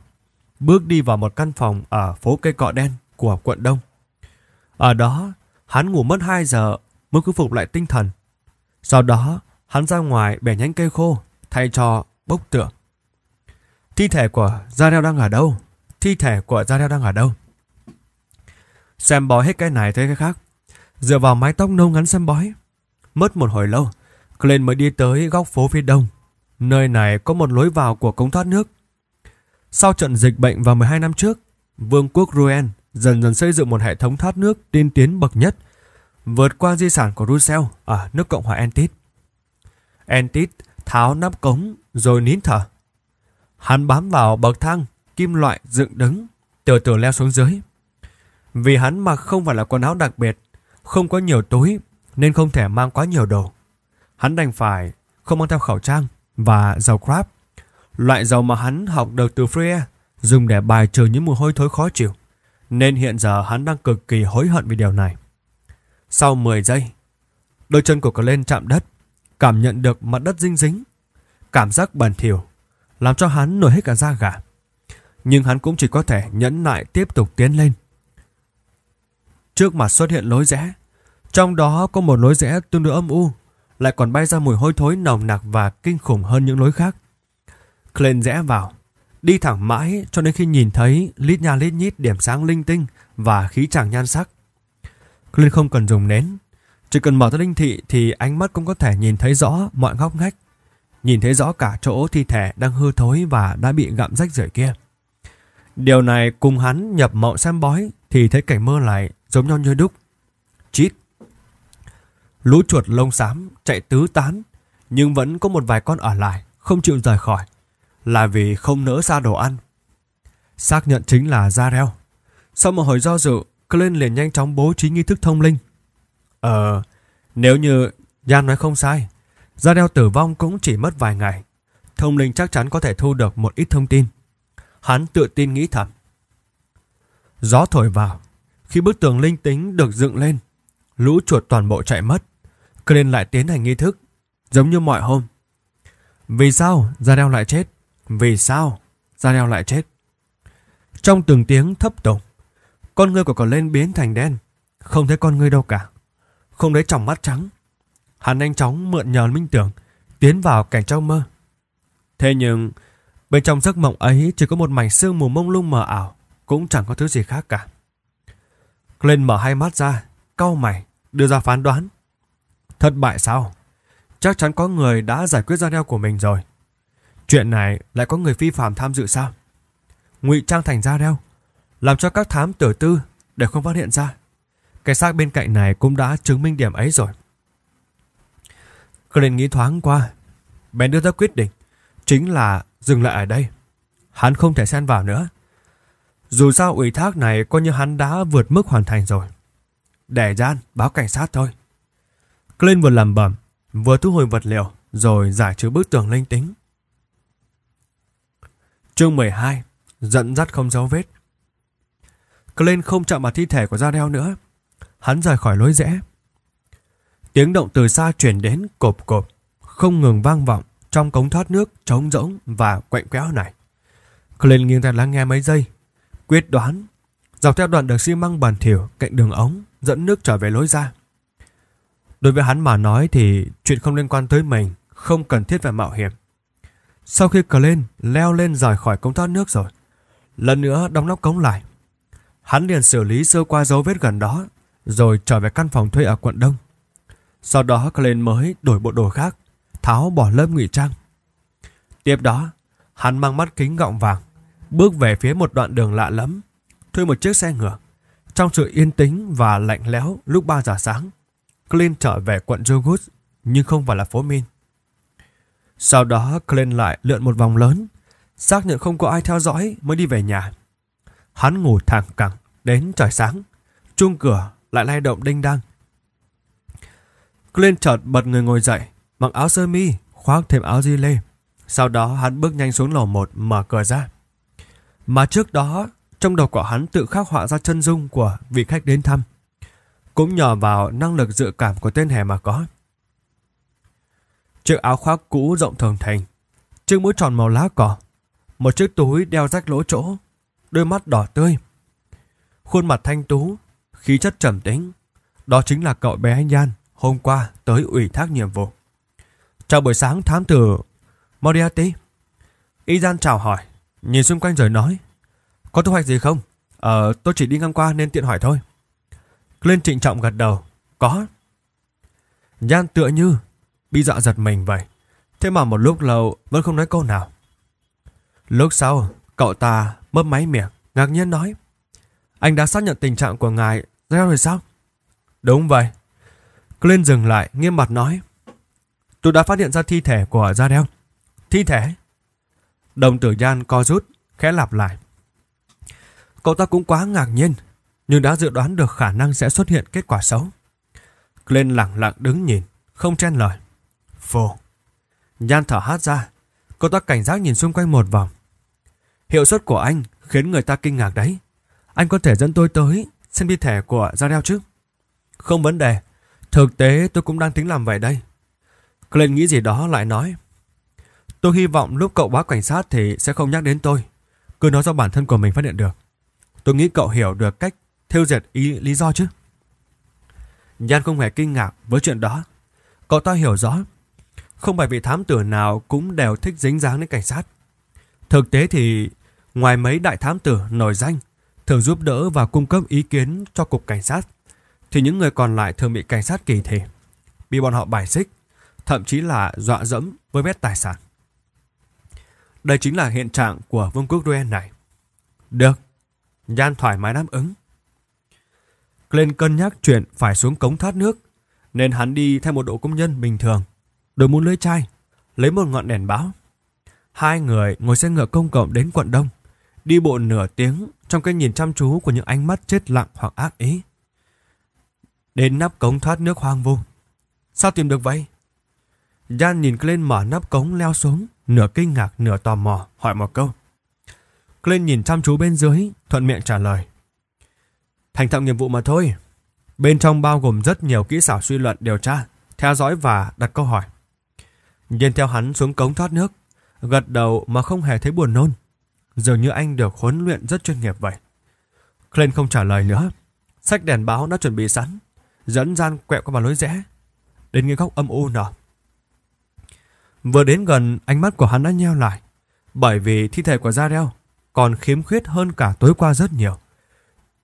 Bước đi vào một căn phòng Ở phố cây cọ đen của quận Đông Ở đó hắn ngủ mất 2 giờ Mới khôi phục lại tinh thần Sau đó hắn ra ngoài bẻ nhánh cây khô, thay cho bốc tựa. Thi thể của Gia Đeo đang ở đâu? Thi thể của Gia Đeo đang ở đâu? Xem bói hết cái này tới cái khác. Dựa vào mái tóc nâu ngắn xem bói. Mất một hồi lâu, Glenn mới đi tới góc phố phía đông. Nơi này có một lối vào của cống thoát nước. Sau trận dịch bệnh vào 12 năm trước, Vương quốc Rouen dần dần xây dựng một hệ thống thoát nước tiên tiến bậc nhất, vượt qua di sản của Russell ở nước Cộng hòa Entit. Entit tháo nắp cống rồi nín thở. Hắn bám vào bậc thang, kim loại dựng đứng, từ từ leo xuống dưới. Vì hắn mặc không phải là quần áo đặc biệt, không có nhiều túi nên không thể mang quá nhiều đồ. Hắn đành phải không mang theo khẩu trang và dầu crab, loại dầu mà hắn học được từ Freer dùng để bài trừ những mùi hôi thối khó chịu. Nên hiện giờ hắn đang cực kỳ hối hận vì điều này. Sau 10 giây, đôi chân của Glenn chạm đất cảm nhận được mặt đất dinh dính. Cảm giác bẩn thỉu làm cho hắn nổi hết cả da gà. Nhưng hắn cũng chỉ có thể nhẫn nại tiếp tục tiến lên. Trước mặt xuất hiện lối rẽ, trong đó có một lối rẽ tương đối âm u, lại còn bay ra mùi hôi thối nồng nặc và kinh khủng hơn những lối khác. Clint rẽ vào, đi thẳng mãi cho đến khi nhìn thấy lít nha lít nhít điểm sáng linh tinh và khí chàng nhan sắc. Clint không cần dùng nến, chỉ cần mở tới linh thị thì ánh mắt cũng có thể nhìn thấy rõ mọi ngóc ngách. Nhìn thấy rõ cả chỗ thi thể đang hư thối và đã bị gặm rách rời kia. Điều này cùng hắn nhập mộng xem bói thì thấy cảnh mơ lại giống nhau như đúc. Chít. Lũ chuột lông xám chạy tứ tán nhưng vẫn có một vài con ở lại không chịu rời khỏi là vì không nỡ xa đồ ăn. Xác nhận chính là da reo. Sau một hồi do dự, Glenn liền nhanh chóng bố trí nghi thức thông linh Ờ, nếu như gian nói không sai, Gia đeo tử vong cũng chỉ mất vài ngày. Thông linh chắc chắn có thể thu được một ít thông tin. Hắn tự tin nghĩ thầm. Gió thổi vào, khi bức tường linh tính được dựng lên, lũ chuột toàn bộ chạy mất. Crane lại tiến hành nghi thức, giống như mọi hôm. Vì sao Gia đeo lại chết? Vì sao Gia đeo lại chết? Trong từng tiếng thấp tùng, con người của cậu lên biến thành đen, không thấy con người đâu cả không thấy trong mắt trắng. Hắn nhanh chóng mượn nhờ minh tưởng, tiến vào cảnh trong mơ. Thế nhưng, bên trong giấc mộng ấy chỉ có một mảnh sương mù mông lung mờ ảo, cũng chẳng có thứ gì khác cả. Glenn mở hai mắt ra, cau mày, đưa ra phán đoán. Thất bại sao? Chắc chắn có người đã giải quyết ra đeo của mình rồi. Chuyện này lại có người phi phạm tham dự sao? Ngụy trang thành ra đeo, làm cho các thám tử tư để không phát hiện ra. Cái xác bên cạnh này cũng đã chứng minh điểm ấy rồi. Clint nghĩ thoáng qua. Bèn đưa ra quyết định. Chính là dừng lại ở đây. Hắn không thể xen vào nữa. Dù sao ủy thác này coi như hắn đã vượt mức hoàn thành rồi. Để gian báo cảnh sát thôi. Clint vừa lầm bẩm vừa thu hồi vật liệu, rồi giải trừ bức tường linh tính. Chương 12 Dẫn dắt không dấu vết Clint không chạm vào thi thể của Jarell nữa hắn rời khỏi lối rẽ. Tiếng động từ xa truyền đến cộp cộp, không ngừng vang vọng trong cống thoát nước trống rỗng và quạnh quẽo này. Clint nghiêng tai lắng nghe mấy giây, quyết đoán dọc theo đoạn đường xi măng bàn thỉu cạnh đường ống dẫn nước trở về lối ra. Đối với hắn mà nói thì chuyện không liên quan tới mình, không cần thiết phải mạo hiểm. Sau khi Clint leo lên rời khỏi cống thoát nước rồi, lần nữa đóng nắp cống lại, hắn liền xử lý sơ qua dấu vết gần đó rồi trở về căn phòng thuê ở quận Đông. Sau đó Glenn mới đổi bộ đồ khác, tháo bỏ lớp ngụy trang. Tiếp đó, hắn mang mắt kính gọng vàng, bước về phía một đoạn đường lạ lẫm, thuê một chiếc xe ngựa. Trong sự yên tĩnh và lạnh lẽo lúc 3 giờ sáng, Clint trở về quận Jogus nhưng không phải là phố Min. Sau đó Clint lại lượn một vòng lớn, xác nhận không có ai theo dõi mới đi về nhà. Hắn ngủ thẳng cẳng đến trời sáng, chuông cửa lại lay động đinh đang. Clint chợt bật người ngồi dậy, mặc áo sơ mi, khoác thêm áo di lê. Sau đó hắn bước nhanh xuống lầu một mở cửa ra. Mà trước đó, trong đầu của hắn tự khắc họa ra chân dung của vị khách đến thăm. Cũng nhờ vào năng lực dự cảm của tên hề mà có. Chiếc áo khoác cũ rộng thường thành, chiếc mũi tròn màu lá cỏ, một chiếc túi đeo rách lỗ chỗ, đôi mắt đỏ tươi. Khuôn mặt thanh tú, khí chất trầm tĩnh. Đó chính là cậu bé Nhan hôm qua tới ủy thác nhiệm vụ. Chào buổi sáng thám tử Moriarty. Izan chào hỏi, nhìn xung quanh rồi nói. Có thu hoạch gì không? Ờ, tôi chỉ đi ngang qua nên tiện hỏi thôi. Clint trịnh trọng gật đầu. Có. Nhan tựa như bị dọa giật mình vậy. Thế mà một lúc lâu vẫn không nói câu nào. Lúc sau, cậu ta mấp máy miệng, ngạc nhiên nói. Anh đã xác nhận tình trạng của ngài Nghe rồi sao? Đúng vậy. Clint dừng lại, nghiêm mặt nói. Tôi đã phát hiện ra thi thể của Jadel. Thi thể? Đồng tử Jan co rút, khẽ lặp lại. Cậu ta cũng quá ngạc nhiên, nhưng đã dự đoán được khả năng sẽ xuất hiện kết quả xấu. Clint lặng lặng đứng nhìn, không chen lời. Phù. Jan thở hát ra, cậu ta cảnh giác nhìn xung quanh một vòng. Hiệu suất của anh khiến người ta kinh ngạc đấy. Anh có thể dẫn tôi tới xem thi thể của dao đeo chứ? Không vấn đề, thực tế tôi cũng đang tính làm vậy đây. Glenn nghĩ gì đó lại nói. Tôi hy vọng lúc cậu báo cảnh sát thì sẽ không nhắc đến tôi. Cứ nói do bản thân của mình phát hiện được. Tôi nghĩ cậu hiểu được cách thêu diệt ý lý do chứ. Nhan không hề kinh ngạc với chuyện đó. Cậu ta hiểu rõ. Không phải vị thám tử nào cũng đều thích dính dáng đến cảnh sát. Thực tế thì ngoài mấy đại thám tử nổi danh thường giúp đỡ và cung cấp ý kiến cho cục cảnh sát, thì những người còn lại thường bị cảnh sát kỳ thị, bị bọn họ bài xích, thậm chí là dọa dẫm với vét tài sản. Đây chính là hiện trạng của vương quốc Ruen này. Được, gian thoải mái đáp ứng. Glenn cân nhắc chuyện phải xuống cống thoát nước, nên hắn đi theo một độ công nhân bình thường, đội mũ lưới chai, lấy một ngọn đèn báo. Hai người ngồi xe ngựa công cộng đến quận Đông, đi bộ nửa tiếng trong cái nhìn chăm chú của những ánh mắt chết lặng hoặc ác ý. Đến nắp cống thoát nước hoang vu. Sao tìm được vậy? Jan nhìn lên mở nắp cống leo xuống, nửa kinh ngạc nửa tò mò, hỏi một câu. Glenn nhìn chăm chú bên dưới, thuận miệng trả lời. Thành thạo nhiệm vụ mà thôi. Bên trong bao gồm rất nhiều kỹ xảo suy luận điều tra, theo dõi và đặt câu hỏi. Nhìn theo hắn xuống cống thoát nước, gật đầu mà không hề thấy buồn nôn dường như anh được huấn luyện rất chuyên nghiệp vậy. Clint không trả lời nữa. Sách đèn báo đã chuẩn bị sẵn, dẫn gian quẹo qua vào lối rẽ, đến ngay góc âm u nở. Vừa đến gần, ánh mắt của hắn đã nheo lại, bởi vì thi thể của Zarel còn khiếm khuyết hơn cả tối qua rất nhiều.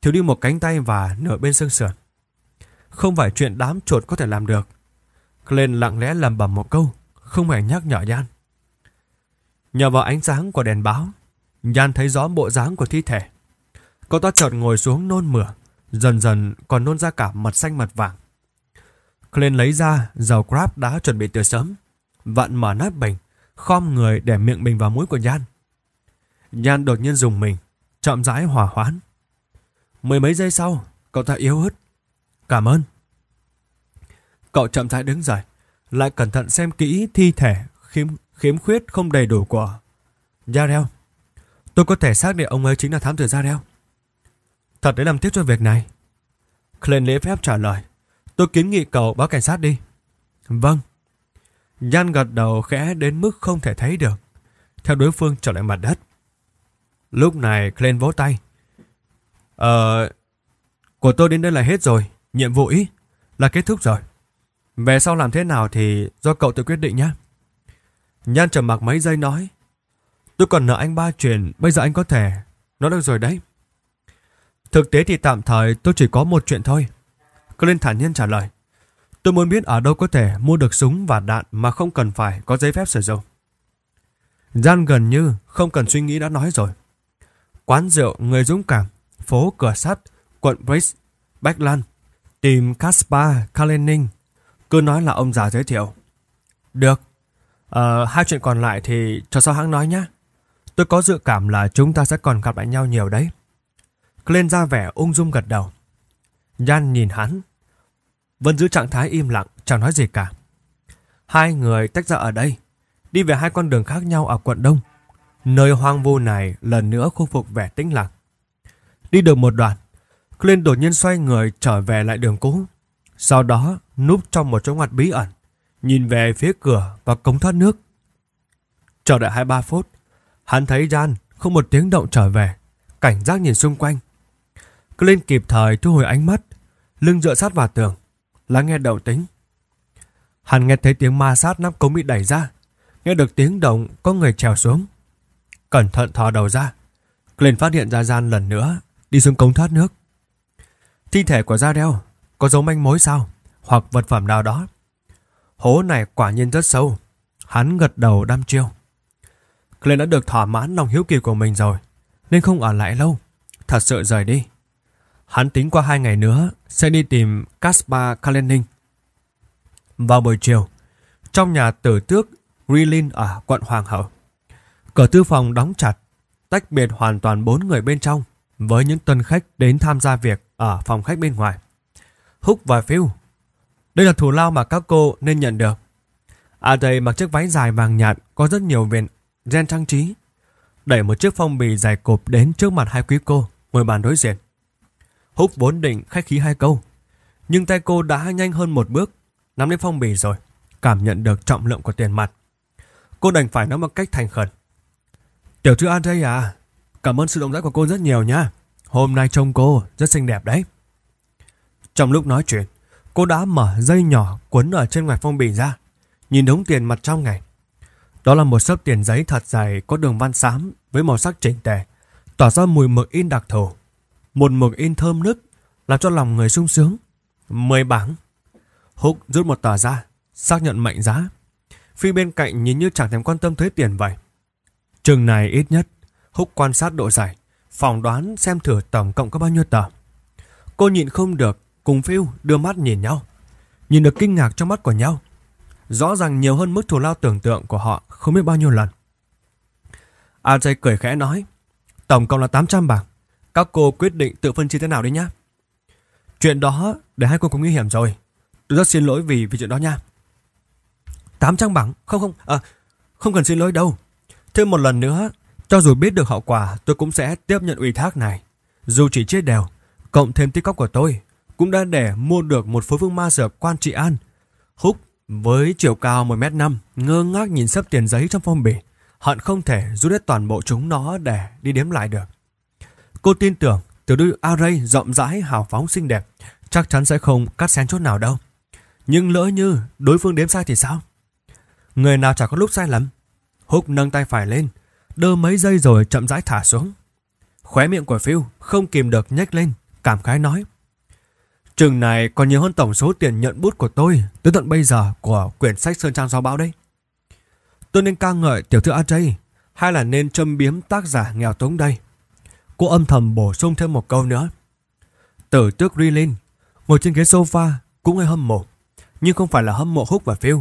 Thiếu đi một cánh tay và nửa bên xương sườn. Không phải chuyện đám chuột có thể làm được. Clint lặng lẽ lầm bầm một câu, không hề nhắc nhở Yan. Nhờ vào ánh sáng của đèn báo, Nhan thấy rõ bộ dáng của thi thể. Cô ta chợt ngồi xuống nôn mửa, dần dần còn nôn ra cả mặt xanh mặt vàng. Clint lấy ra dầu crab đã chuẩn bị từ sớm, vặn mở nắp bình, khom người để miệng bình vào mũi của Nhan. Nhan đột nhiên dùng mình, chậm rãi hỏa hoãn. Mười mấy giây sau, cậu ta yếu ớt. Cảm ơn. Cậu chậm rãi đứng dậy, lại cẩn thận xem kỹ thi thể khiếm, khiếm khuyết không đầy đủ của Yarel. Tôi có thể xác định ông ấy chính là thám tử Zarel. Thật để làm tiếc cho việc này. Clint lễ phép trả lời. Tôi kiến nghị cậu báo cảnh sát đi. Vâng. Nhan gật đầu khẽ đến mức không thể thấy được. Theo đối phương trở lại mặt đất. Lúc này Clint vỗ tay. Ờ... Của tôi đến đây là hết rồi. Nhiệm vụ ý. Là kết thúc rồi. Về sau làm thế nào thì do cậu tự quyết định nhé. Nhan trầm mặc mấy giây nói. Tôi còn nợ anh ba chuyện, bây giờ anh có thể. Nó được rồi đấy. Thực tế thì tạm thời tôi chỉ có một chuyện thôi. Colin thản nhiên trả lời. Tôi muốn biết ở đâu có thể mua được súng và đạn mà không cần phải có giấy phép sử dụng. Gian gần như không cần suy nghĩ đã nói rồi. Quán rượu Người Dũng Cảm, phố Cửa Sắt, quận Briggs, Bách Lan, tìm Kaspar Kalenin. Cứ nói là ông già giới thiệu. Được. À, hai chuyện còn lại thì cho sau hãng nói nhé. Tôi có dự cảm là chúng ta sẽ còn gặp lại nhau nhiều đấy. Glenn ra vẻ ung dung gật đầu. Nhan nhìn hắn. Vẫn giữ trạng thái im lặng, chẳng nói gì cả. Hai người tách ra ở đây, đi về hai con đường khác nhau ở quận Đông. Nơi hoang vu này lần nữa khôi phục vẻ tĩnh lặng. Đi được một đoạn, Glenn đột nhiên xoay người trở về lại đường cũ. Sau đó núp trong một chỗ ngoặt bí ẩn, nhìn về phía cửa và cống thoát nước. Chờ đợi 23 phút, Hắn thấy Ran không một tiếng động trở về, cảnh giác nhìn xung quanh. Clint kịp thời thu hồi ánh mắt, lưng dựa sát vào tường, lắng nghe động tính. Hắn nghe thấy tiếng ma sát nắp cống bị đẩy ra, nghe được tiếng động có người trèo xuống. Cẩn thận thò đầu ra, Clint phát hiện ra Gian lần nữa, đi xuống cống thoát nước. Thi thể của Gia Đeo có dấu manh mối sao, hoặc vật phẩm nào đó. Hố này quả nhiên rất sâu, hắn gật đầu đăm chiêu. Glenn đã được thỏa mãn lòng hiếu kỳ của mình rồi, nên không ở lại lâu, thật sự rời đi. Hắn tính qua hai ngày nữa sẽ đi tìm caspar Kalenin. Vào buổi chiều, trong nhà tử tước grilin ở quận Hoàng Hậu, cửa tư phòng đóng chặt, tách biệt hoàn toàn bốn người bên trong với những tân khách đến tham gia việc ở phòng khách bên ngoài. Húc và Phil, đây là thù lao mà các cô nên nhận được. À mặc chiếc váy dài vàng nhạt có rất nhiều viền Gen trang trí. Đẩy một chiếc phong bì dài cộp đến trước mặt hai quý cô, ngồi bàn đối diện. Húc vốn định khách khí hai câu, nhưng tay cô đã nhanh hơn một bước, nắm lấy phong bì rồi, cảm nhận được trọng lượng của tiền mặt. Cô đành phải nói một cách thành khẩn. Tiểu thư Andrei à, cảm ơn sự động tác của cô rất nhiều nha. Hôm nay trông cô rất xinh đẹp đấy. Trong lúc nói chuyện, cô đã mở dây nhỏ quấn ở trên ngoài phong bì ra, nhìn đống tiền mặt trong ngày. Đó là một sấp tiền giấy thật dài có đường văn xám với màu sắc chỉnh tề, tỏa ra mùi mực in đặc thù. Một mực in thơm nức làm cho lòng người sung sướng. Mười bảng. Húc rút một tờ ra, xác nhận mệnh giá. Phi bên cạnh nhìn như chẳng thèm quan tâm tới tiền vậy. Trường này ít nhất, Húc quan sát độ dài phỏng đoán xem thử tổng cộng có bao nhiêu tờ. Cô nhịn không được, cùng phiêu đưa mắt nhìn nhau. Nhìn được kinh ngạc trong mắt của nhau. Rõ ràng nhiều hơn mức thù lao tưởng tượng của họ không biết bao nhiêu lần. AJ cười khẽ nói, tổng cộng là 800 bảng, các cô quyết định tự phân chia thế nào đi nhá. Chuyện đó để hai cô cũng nguy hiểm rồi, tôi rất xin lỗi vì vì chuyện đó nha. 800 bảng, không không, à, không cần xin lỗi đâu. Thêm một lần nữa, cho dù biết được hậu quả, tôi cũng sẽ tiếp nhận ủy thác này. Dù chỉ chết đều, cộng thêm tích cóc của tôi, cũng đã để mua được một phối phương ma dược quan trị an. Húc với chiều cao 1m5, ngơ ngác nhìn sấp tiền giấy trong phong bì, hận không thể rút hết toàn bộ chúng nó để đi đếm lại được. Cô tin tưởng tiểu đôi array rộng rãi, hào phóng xinh đẹp, chắc chắn sẽ không cắt xén chút nào đâu. Nhưng lỡ như đối phương đếm sai thì sao? Người nào chả có lúc sai lầm. Húc nâng tay phải lên, đơ mấy giây rồi chậm rãi thả xuống. Khóe miệng của Phil không kìm được nhếch lên, cảm khái nói trường này còn nhiều hơn tổng số tiền nhận bút của tôi tới tận bây giờ của quyển sách Sơn Trang Gió Bão đấy. Tôi nên ca ngợi tiểu thư a hay là nên châm biếm tác giả nghèo túng đây. Cô âm thầm bổ sung thêm một câu nữa. Tử tước ri ngồi trên ghế sofa cũng hơi hâm mộ. Nhưng không phải là hâm mộ Húc và Phil.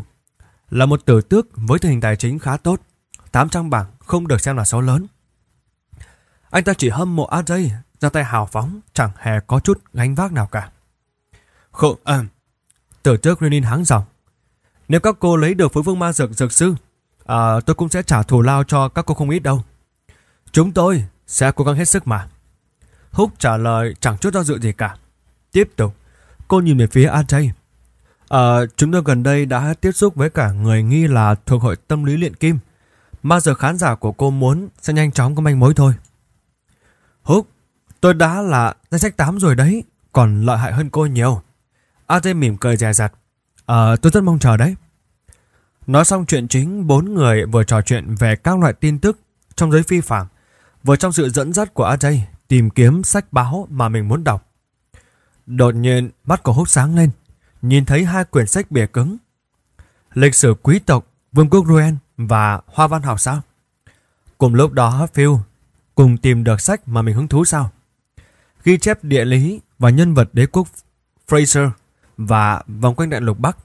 Là một tử tước với tình hình tài chính khá tốt. 800 bảng không được xem là số lớn. Anh ta chỉ hâm mộ a ra tay hào phóng chẳng hề có chút gánh vác nào cả. Khổ... À, từ trước Renin háng giọng Nếu các cô lấy được phối vương ma dược dược sư à, Tôi cũng sẽ trả thù lao cho các cô không ít đâu Chúng tôi sẽ cố gắng hết sức mà Húc trả lời chẳng chút do dự gì cả Tiếp tục Cô nhìn về phía Ajay à, Chúng tôi gần đây đã tiếp xúc với cả người nghi là thuộc hội tâm lý luyện kim Ma Dược khán giả của cô muốn sẽ nhanh chóng có manh mối thôi Húc Tôi đã là danh sách 8 rồi đấy Còn lợi hại hơn cô nhiều Aj mỉm cười dè dặt. Ờ, tôi rất mong chờ đấy. Nói xong chuyện chính, bốn người vừa trò chuyện về các loại tin tức trong giới phi phạm, vừa trong sự dẫn dắt của Aj tìm kiếm sách báo mà mình muốn đọc. Đột nhiên, mắt của húc sáng lên, nhìn thấy hai quyển sách bìa cứng. Lịch sử quý tộc Vương quốc Ruen và Hoa văn học sao? Cùng lúc đó, Phil cùng tìm được sách mà mình hứng thú sao? Ghi chép địa lý và nhân vật đế quốc Fraser và vòng quanh đại lục Bắc.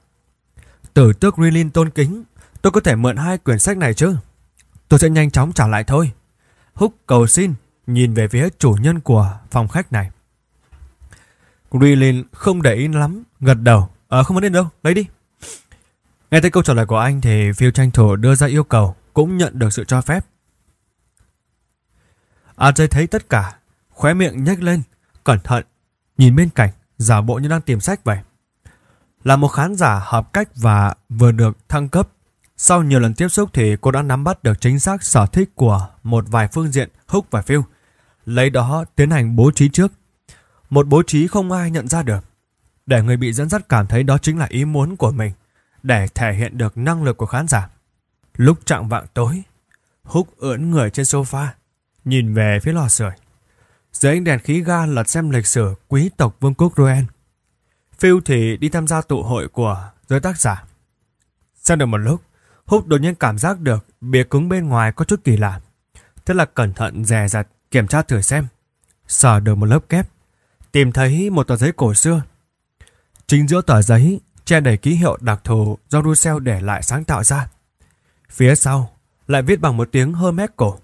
Tử tước Rilin tôn kính, tôi có thể mượn hai quyển sách này chứ? Tôi sẽ nhanh chóng trả lại thôi. Húc cầu xin, nhìn về phía chủ nhân của phòng khách này. Rilin không để ý lắm, gật đầu. Ờ, không vấn đề đâu, lấy đi. Nghe thấy câu trả lời của anh thì phiêu tranh thủ đưa ra yêu cầu, cũng nhận được sự cho phép. AJ thấy tất cả, khóe miệng nhếch lên, cẩn thận, nhìn bên cạnh, giả bộ như đang tìm sách vậy. Là một khán giả hợp cách và vừa được thăng cấp, sau nhiều lần tiếp xúc thì cô đã nắm bắt được chính xác sở thích của một vài phương diện Húc và Phiêu. Lấy đó tiến hành bố trí trước. Một bố trí không ai nhận ra được. Để người bị dẫn dắt cảm thấy đó chính là ý muốn của mình. Để thể hiện được năng lực của khán giả. Lúc trạng vạng tối, Húc ưỡn người trên sofa, nhìn về phía lò sưởi. Dưới ánh đèn khí ga lật xem lịch sử quý tộc Vương quốc Roen. Phil thì đi tham gia tụ hội của giới tác giả. Sau được một lúc, Húc đột nhiên cảm giác được bìa cứng bên ngoài có chút kỳ lạ. Thế là cẩn thận dè dặt kiểm tra thử xem. Sở được một lớp kép, tìm thấy một tờ giấy cổ xưa. Chính giữa tờ giấy che đầy ký hiệu đặc thù do Russell để lại sáng tạo ra. Phía sau lại viết bằng một tiếng hơ mét cổ.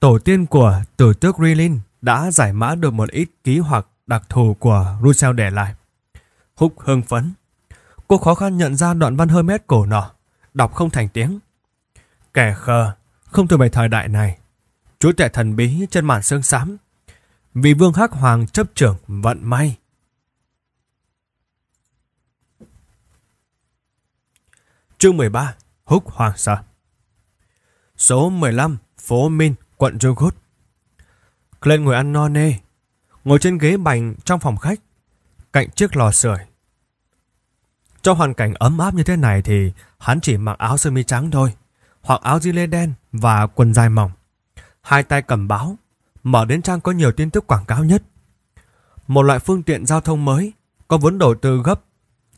Tổ tiên của tử tước Rilin đã giải mã được một ít ký hoặc đặc thù của Russell để lại. Húc hưng phấn. Cô khó khăn nhận ra đoạn văn hơi mét cổ nọ, đọc không thành tiếng. Kẻ khờ, không thuộc về thời đại này. Chúa tể thần bí trên màn sương xám. Vì vương hắc hoàng chấp trưởng vận may. Chương 13 Húc Hoàng Sở Số 15 Phố Min, quận Dương Gút lên ngồi ăn no nê Ngồi trên ghế bành trong phòng khách Cạnh chiếc lò sưởi trong hoàn cảnh ấm áp như thế này thì hắn chỉ mặc áo sơ mi trắng thôi, hoặc áo di lê đen và quần dài mỏng. Hai tay cầm báo, mở đến trang có nhiều tin tức quảng cáo nhất. Một loại phương tiện giao thông mới có vốn đầu tư gấp,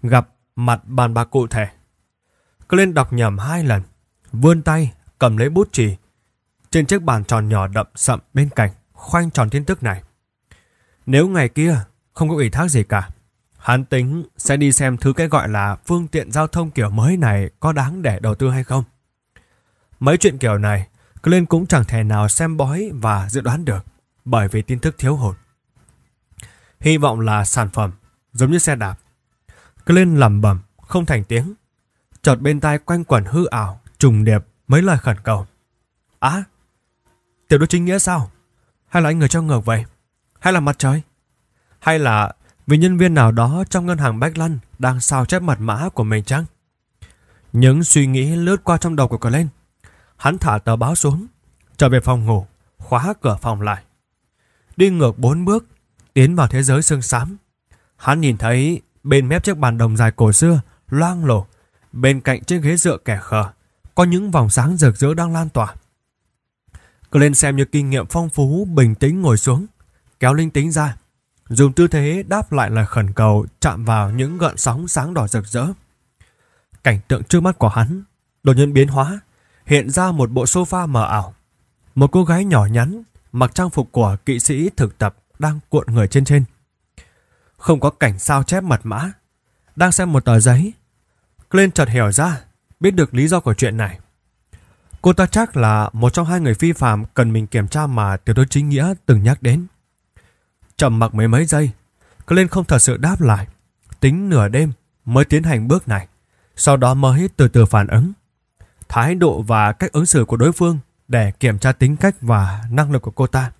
gặp mặt bàn bạc cụ thể. Clint đọc nhầm hai lần, vươn tay cầm lấy bút chỉ Trên chiếc bàn tròn nhỏ đậm sậm bên cạnh, khoanh tròn tin tức này. Nếu ngày kia không có ủy thác gì cả, Hắn tính sẽ đi xem thứ cái gọi là phương tiện giao thông kiểu mới này có đáng để đầu tư hay không. Mấy chuyện kiểu này, Glenn cũng chẳng thể nào xem bói và dự đoán được bởi vì tin tức thiếu hụt. Hy vọng là sản phẩm, giống như xe đạp. Glenn lầm bẩm không thành tiếng. Chợt bên tai quanh quẩn hư ảo, trùng điệp mấy lời khẩn cầu. Á, à, tiểu đô chính nghĩa sao? Hay là anh người cho ngược vậy? Hay là mặt trời? Hay là vì nhân viên nào đó trong ngân hàng Bách Lân đang sao chép mật mã của mình chăng? Những suy nghĩ lướt qua trong đầu của Glenn. Hắn thả tờ báo xuống, trở về phòng ngủ, khóa cửa phòng lại. Đi ngược bốn bước, tiến vào thế giới sương xám. Hắn nhìn thấy bên mép chiếc bàn đồng dài cổ xưa, loang lổ, bên cạnh chiếc ghế dựa kẻ khờ, có những vòng sáng rực rỡ đang lan tỏa. Glenn xem như kinh nghiệm phong phú bình tĩnh ngồi xuống, kéo linh tính ra, dùng tư thế đáp lại lời khẩn cầu chạm vào những gợn sóng sáng đỏ rực rỡ. Cảnh tượng trước mắt của hắn đột nhiên biến hóa, hiện ra một bộ sofa mờ ảo. Một cô gái nhỏ nhắn mặc trang phục của kỵ sĩ thực tập đang cuộn người trên trên. Không có cảnh sao chép mật mã, đang xem một tờ giấy. Glenn chợt hiểu ra, biết được lý do của chuyện này. Cô ta chắc là một trong hai người phi phạm cần mình kiểm tra mà Tiểu đối chính nghĩa từng nhắc đến trầm mặc mấy mấy giây, Glenn không thật sự đáp lại. Tính nửa đêm mới tiến hành bước này, sau đó mới từ từ phản ứng. Thái độ và cách ứng xử của đối phương để kiểm tra tính cách và năng lực của cô ta.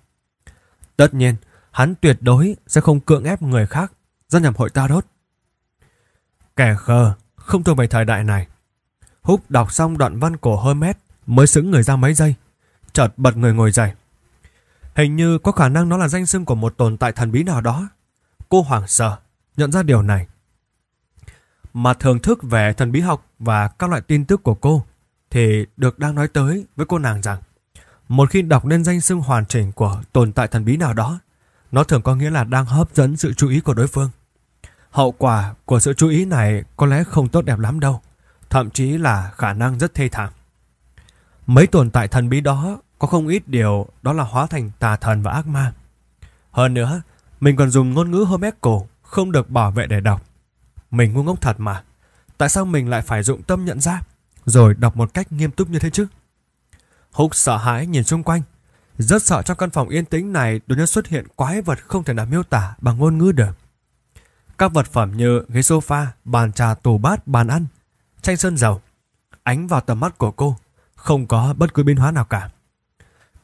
Tất nhiên, hắn tuyệt đối sẽ không cưỡng ép người khác gia nhập hội ta đốt. Kẻ khờ, không thuộc về thời đại này. Húc đọc xong đoạn văn của Hermes mới xứng người ra mấy giây, chợt bật người ngồi dậy. Hình như có khả năng nó là danh xưng của một tồn tại thần bí nào đó. Cô hoảng sợ, nhận ra điều này. Mà thưởng thức về thần bí học và các loại tin tức của cô thì được đang nói tới với cô nàng rằng một khi đọc nên danh xưng hoàn chỉnh của tồn tại thần bí nào đó nó thường có nghĩa là đang hấp dẫn sự chú ý của đối phương. Hậu quả của sự chú ý này có lẽ không tốt đẹp lắm đâu, thậm chí là khả năng rất thê thảm. Mấy tồn tại thần bí đó có không ít điều đó là hóa thành tà thần và ác ma. Hơn nữa, mình còn dùng ngôn ngữ Homer cổ không được bảo vệ để đọc. Mình ngu ngốc thật mà. Tại sao mình lại phải dụng tâm nhận ra rồi đọc một cách nghiêm túc như thế chứ? Húc sợ hãi nhìn xung quanh. Rất sợ trong căn phòng yên tĩnh này đột nhiên xuất hiện quái vật không thể nào miêu tả bằng ngôn ngữ được. Các vật phẩm như ghế sofa, bàn trà, tủ bát, bàn ăn, tranh sơn dầu. Ánh vào tầm mắt của cô, không có bất cứ biến hóa nào cả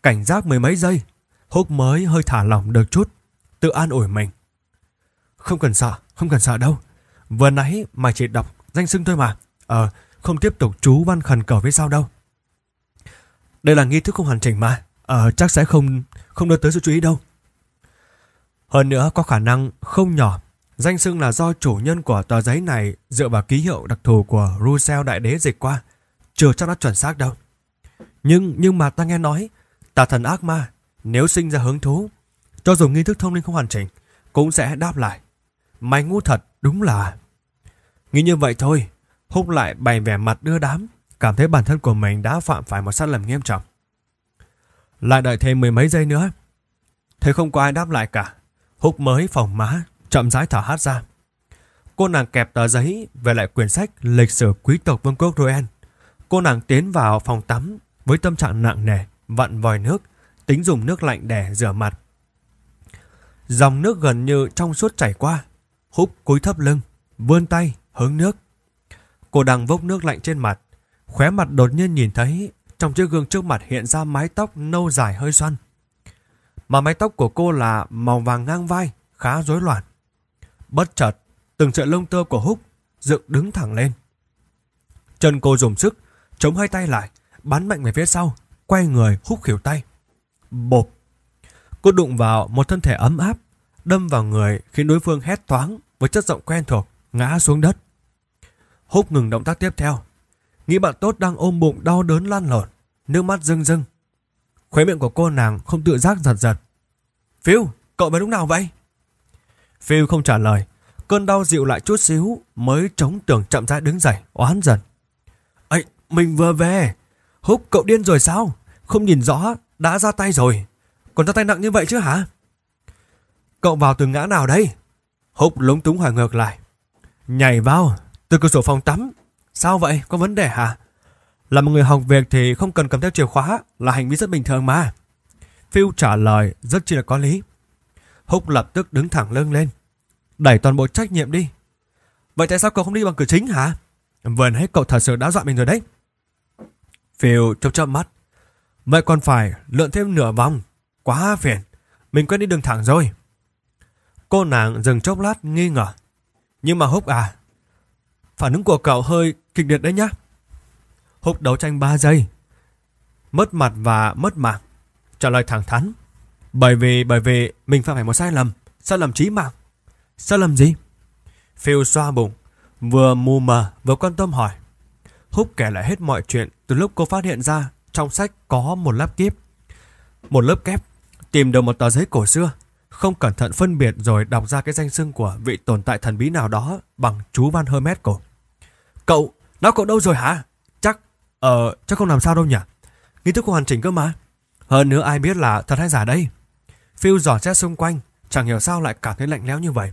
cảnh giác mười mấy giây, Húc mới hơi thả lỏng được chút, tự an ủi mình. Không cần sợ, không cần sợ đâu. Vừa nãy mày chỉ đọc danh xưng thôi mà. Ờ, không tiếp tục chú văn khẩn cầu với sao đâu. Đây là nghi thức không hoàn chỉnh mà. Ờ, chắc sẽ không không đưa tới sự chú ý đâu. Hơn nữa có khả năng không nhỏ. Danh xưng là do chủ nhân của tờ giấy này dựa vào ký hiệu đặc thù của Russell Đại Đế dịch qua. Chưa chắc đã chuẩn xác đâu. Nhưng nhưng mà ta nghe nói Tà thần ác ma, nếu sinh ra hứng thú, cho dù nghi thức thông linh không hoàn chỉnh, cũng sẽ đáp lại. Mày ngu thật, đúng là... Nghĩ như vậy thôi, Húc lại bày vẻ mặt đưa đám, cảm thấy bản thân của mình đã phạm phải một sát lầm nghiêm trọng. Lại đợi thêm mười mấy giây nữa. Thấy không có ai đáp lại cả, Húc mới phòng má, chậm rãi thở hát ra. Cô nàng kẹp tờ giấy về lại quyển sách lịch sử quý tộc vương quốc Roen. Cô nàng tiến vào phòng tắm với tâm trạng nặng nề vặn vòi nước, tính dùng nước lạnh để rửa mặt. Dòng nước gần như trong suốt chảy qua, húp cúi thấp lưng, vươn tay, hướng nước. Cô đang vốc nước lạnh trên mặt, khóe mặt đột nhiên nhìn thấy trong chiếc gương trước mặt hiện ra mái tóc nâu dài hơi xoăn. Mà mái tóc của cô là màu vàng ngang vai, khá rối loạn. Bất chợt, từng sợi lông tơ của Húc dựng đứng thẳng lên. Chân cô dùng sức, chống hai tay lại, bắn mạnh về phía sau, quay người hút khỉu tay. Bộp! Cô đụng vào một thân thể ấm áp, đâm vào người khiến đối phương hét toáng với chất giọng quen thuộc, ngã xuống đất. Húc ngừng động tác tiếp theo. Nghĩ bạn tốt đang ôm bụng đau đớn lan lộn, nước mắt rưng rưng. Khuế miệng của cô nàng không tự giác giật giật. Phiêu, cậu mới lúc nào vậy? Phiêu không trả lời. Cơn đau dịu lại chút xíu mới chống tường chậm rãi đứng dậy, oán dần. ấy mình vừa về. Húc cậu điên rồi sao? Không nhìn rõ Đã ra tay rồi Còn ra tay nặng như vậy chứ hả Cậu vào từ ngã nào đây Húc lúng túng hỏi ngược lại Nhảy vào Từ cửa sổ phòng tắm Sao vậy có vấn đề hả Là một người học việc thì không cần cầm theo chìa khóa Là hành vi rất bình thường mà Phil trả lời rất chi là có lý Húc lập tức đứng thẳng lưng lên Đẩy toàn bộ trách nhiệm đi Vậy tại sao cậu không đi bằng cửa chính hả Vừa nãy cậu thật sự đã dọa mình rồi đấy Phil chớp chớp mắt Vậy còn phải lượn thêm nửa vòng. Quá phiền. Mình quên đi đường thẳng rồi. Cô nàng dừng chốc lát nghi ngờ. Nhưng mà Húc à. Phản ứng của cậu hơi kịch liệt đấy nhá. Húc đấu tranh 3 giây. Mất mặt và mất mạng. Trả lời thẳng thắn. Bởi vì bởi vì mình phải phải một sai lầm. Sai lầm chí mạng. Sai lầm gì? Phil xoa bụng. Vừa mù mờ vừa quan tâm hỏi. Húc kể lại hết mọi chuyện từ lúc cô phát hiện ra trong sách có một lớp kíp Một lớp kép Tìm được một tờ giấy cổ xưa Không cẩn thận phân biệt rồi đọc ra cái danh xưng của vị tồn tại thần bí nào đó Bằng chú Van Hermes cổ Cậu, nó cậu đâu rồi hả? Chắc, ờ, chắc không làm sao đâu nhỉ Nghi thức hoàn chỉnh cơ mà Hơn nữa ai biết là thật hay giả đây Phil dò xét xung quanh Chẳng hiểu sao lại cảm thấy lạnh lẽo như vậy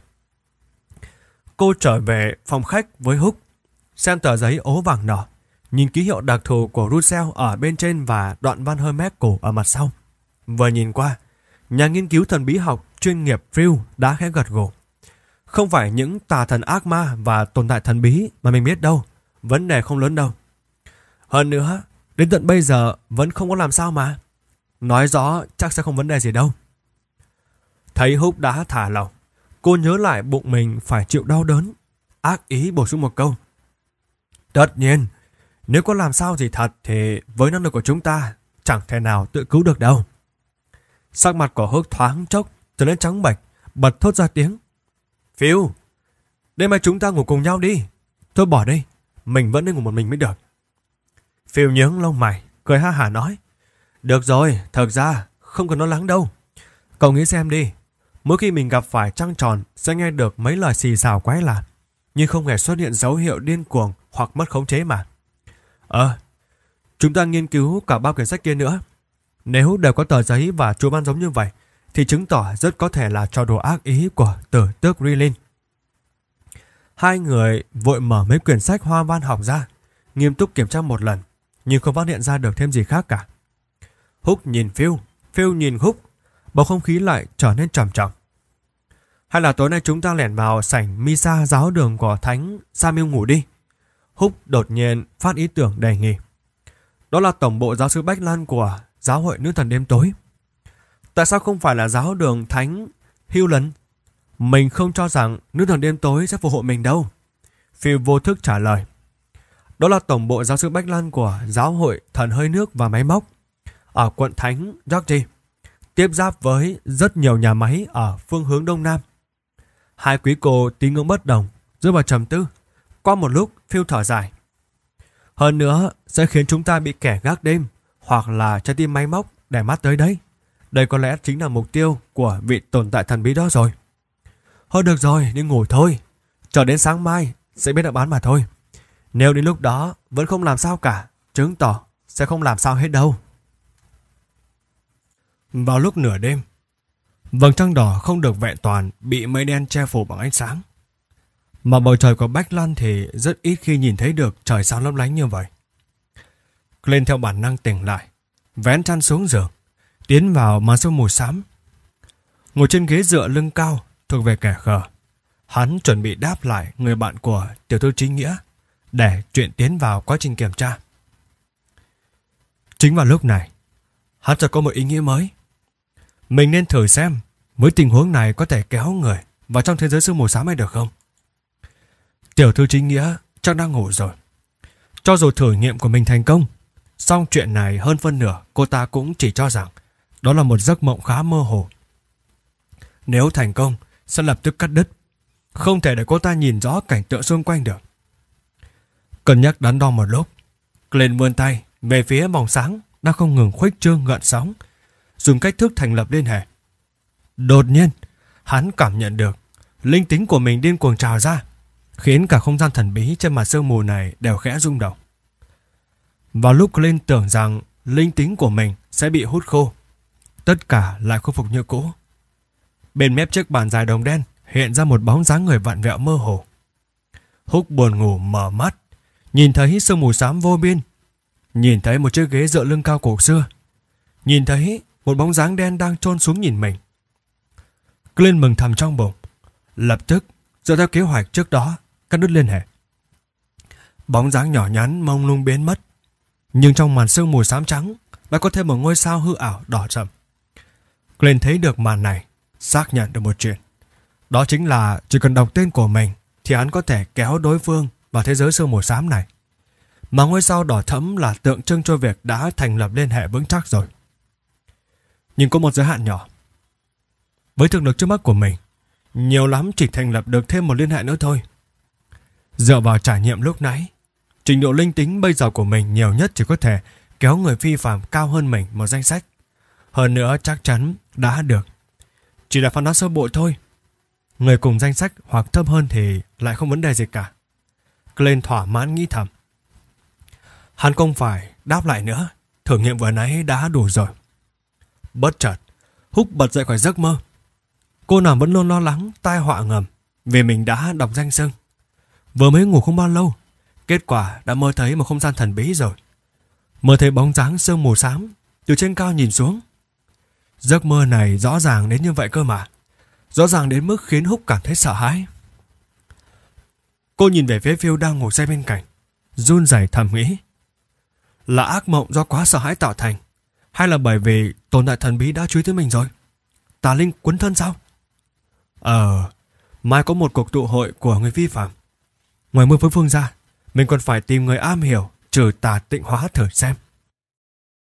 Cô trở về phòng khách với Húc Xem tờ giấy ố vàng nở nhìn ký hiệu đặc thù của Russell ở bên trên và đoạn văn mép cổ ở mặt sau. Vừa nhìn qua, nhà nghiên cứu thần bí học chuyên nghiệp Phil đã khẽ gật gù. Không phải những tà thần ác ma và tồn tại thần bí mà mình biết đâu, vấn đề không lớn đâu. Hơn nữa, đến tận bây giờ vẫn không có làm sao mà. Nói rõ chắc sẽ không vấn đề gì đâu. Thấy Húc đã thả lỏng, cô nhớ lại bụng mình phải chịu đau đớn. Ác ý bổ sung một câu. Tất nhiên, nếu có làm sao gì thật thì với năng lực của chúng ta chẳng thể nào tự cứu được đâu. Sắc mặt của hước thoáng chốc trở nên trắng bệch, bật thốt ra tiếng. Phiêu, đêm mai chúng ta ngủ cùng nhau đi. Thôi bỏ đi, mình vẫn nên ngủ một mình mới được. Phiêu nhướng lông mày, cười ha hả nói. Được rồi, thật ra không cần lo lắng đâu. Cậu nghĩ xem đi, mỗi khi mình gặp phải trăng tròn sẽ nghe được mấy lời xì xào quái lạ, nhưng không hề xuất hiện dấu hiệu điên cuồng hoặc mất khống chế mà. Ờ, chúng ta nghiên cứu cả bao quyển sách kia nữa. Nếu đều có tờ giấy và chú ban giống như vậy, thì chứng tỏ rất có thể là trò đồ ác ý của tử tước Rilin. Hai người vội mở mấy quyển sách hoa văn học ra, nghiêm túc kiểm tra một lần, nhưng không phát hiện ra được thêm gì khác cả. Húc nhìn Phil, Phil nhìn Húc, bầu không khí lại trở nên trầm trọng. Hay là tối nay chúng ta lẻn vào sảnh Misa giáo đường của Thánh Samuel ngủ đi. Húc đột nhiên phát ý tưởng đề nghị. Đó là tổng bộ giáo sư Bách Lan của giáo hội nữ thần đêm tối. Tại sao không phải là giáo đường Thánh Hưu Lấn? Mình không cho rằng nữ thần đêm tối sẽ phù hộ mình đâu. Phi vô thức trả lời. Đó là tổng bộ giáo sư Bách Lan của giáo hội thần hơi nước và máy móc ở quận Thánh Georgie tiếp giáp với rất nhiều nhà máy ở phương hướng Đông Nam. Hai quý cô tí ngưỡng bất đồng rơi vào trầm tư. Qua một lúc, Phil thở dài. Hơn nữa, sẽ khiến chúng ta bị kẻ gác đêm hoặc là trái tim máy móc để mắt tới đấy. Đây có lẽ chính là mục tiêu của vị tồn tại thần bí đó rồi. Thôi được rồi, nhưng ngủ thôi. Chờ đến sáng mai sẽ biết đáp án mà thôi. Nếu đến lúc đó vẫn không làm sao cả, chứng tỏ sẽ không làm sao hết đâu. Vào lúc nửa đêm, vầng trăng đỏ không được vẹn toàn bị mây đen che phủ bằng ánh sáng mà bầu trời của Bách Lan thì rất ít khi nhìn thấy được trời sao lấp lánh như vậy. Lên theo bản năng tỉnh lại, vén chăn xuống giường, tiến vào màn sương mù xám. Ngồi trên ghế dựa lưng cao, thuộc về kẻ khờ. Hắn chuẩn bị đáp lại người bạn của tiểu thư chính nghĩa để chuyện tiến vào quá trình kiểm tra. Chính vào lúc này, hắn chợt có một ý nghĩa mới. Mình nên thử xem với tình huống này có thể kéo người vào trong thế giới sương mù xám hay được không? Tiểu thư chính nghĩa chắc đang ngủ rồi. Cho dù thử nghiệm của mình thành công, song chuyện này hơn phân nửa cô ta cũng chỉ cho rằng đó là một giấc mộng khá mơ hồ. Nếu thành công, sẽ lập tức cắt đứt. Không thể để cô ta nhìn rõ cảnh tượng xung quanh được. Cân nhắc đắn đo một lúc, Glenn vươn tay về phía vòng sáng đang không ngừng khuếch trương ngợn sóng, dùng cách thức thành lập liên hệ. Đột nhiên, hắn cảm nhận được linh tính của mình điên cuồng trào ra khiến cả không gian thần bí trên mặt sương mù này đều khẽ rung động. Vào lúc Clint tưởng rằng linh tính của mình sẽ bị hút khô, tất cả lại khôi phục như cũ. Bên mép chiếc bàn dài đồng đen hiện ra một bóng dáng người vặn vẹo mơ hồ. Húc buồn ngủ mở mắt, nhìn thấy sương mù xám vô biên, nhìn thấy một chiếc ghế dựa lưng cao cổ xưa, nhìn thấy một bóng dáng đen đang trôn xuống nhìn mình. Clint mừng thầm trong bụng, lập tức dựa theo kế hoạch trước đó cắt đứt liên hệ. Bóng dáng nhỏ nhắn mông lung biến mất, nhưng trong màn sương mù xám trắng lại có thêm một ngôi sao hư ảo đỏ rậm. Glenn thấy được màn này, xác nhận được một chuyện. Đó chính là chỉ cần đọc tên của mình thì hắn có thể kéo đối phương vào thế giới sương mù xám này. Mà ngôi sao đỏ thẫm là tượng trưng cho việc đã thành lập liên hệ vững chắc rồi. Nhưng có một giới hạn nhỏ. Với thực lực trước mắt của mình, nhiều lắm chỉ thành lập được thêm một liên hệ nữa thôi. Dựa vào trải nghiệm lúc nãy, trình độ linh tính bây giờ của mình nhiều nhất chỉ có thể kéo người phi phạm cao hơn mình một danh sách. Hơn nữa chắc chắn đã được. Chỉ là phán đoán sơ bộ thôi. Người cùng danh sách hoặc thấp hơn thì lại không vấn đề gì cả. Glenn thỏa mãn nghĩ thầm. Hắn không phải đáp lại nữa. Thử nghiệm vừa nãy đã đủ rồi. Bất chợt, Húc bật dậy khỏi giấc mơ. Cô nàng vẫn luôn lo lắng tai họa ngầm vì mình đã đọc danh sưng. Vừa mới ngủ không bao lâu, kết quả đã mơ thấy một không gian thần bí rồi. Mơ thấy bóng dáng sương mù xám từ trên cao nhìn xuống. Giấc mơ này rõ ràng đến như vậy cơ mà. Rõ ràng đến mức khiến Húc cảm thấy sợ hãi. Cô nhìn về phía phiêu đang ngồi say bên cạnh, run rẩy thầm nghĩ. Là ác mộng do quá sợ hãi tạo thành, hay là bởi vì tồn tại thần bí đã chú ý tới mình rồi? Tà Linh quấn thân sao? Ờ, mai có một cuộc tụ hội của người vi phạm. Ngoài mưa với phương ra, mình còn phải tìm người am hiểu trừ tà tịnh hóa thử xem.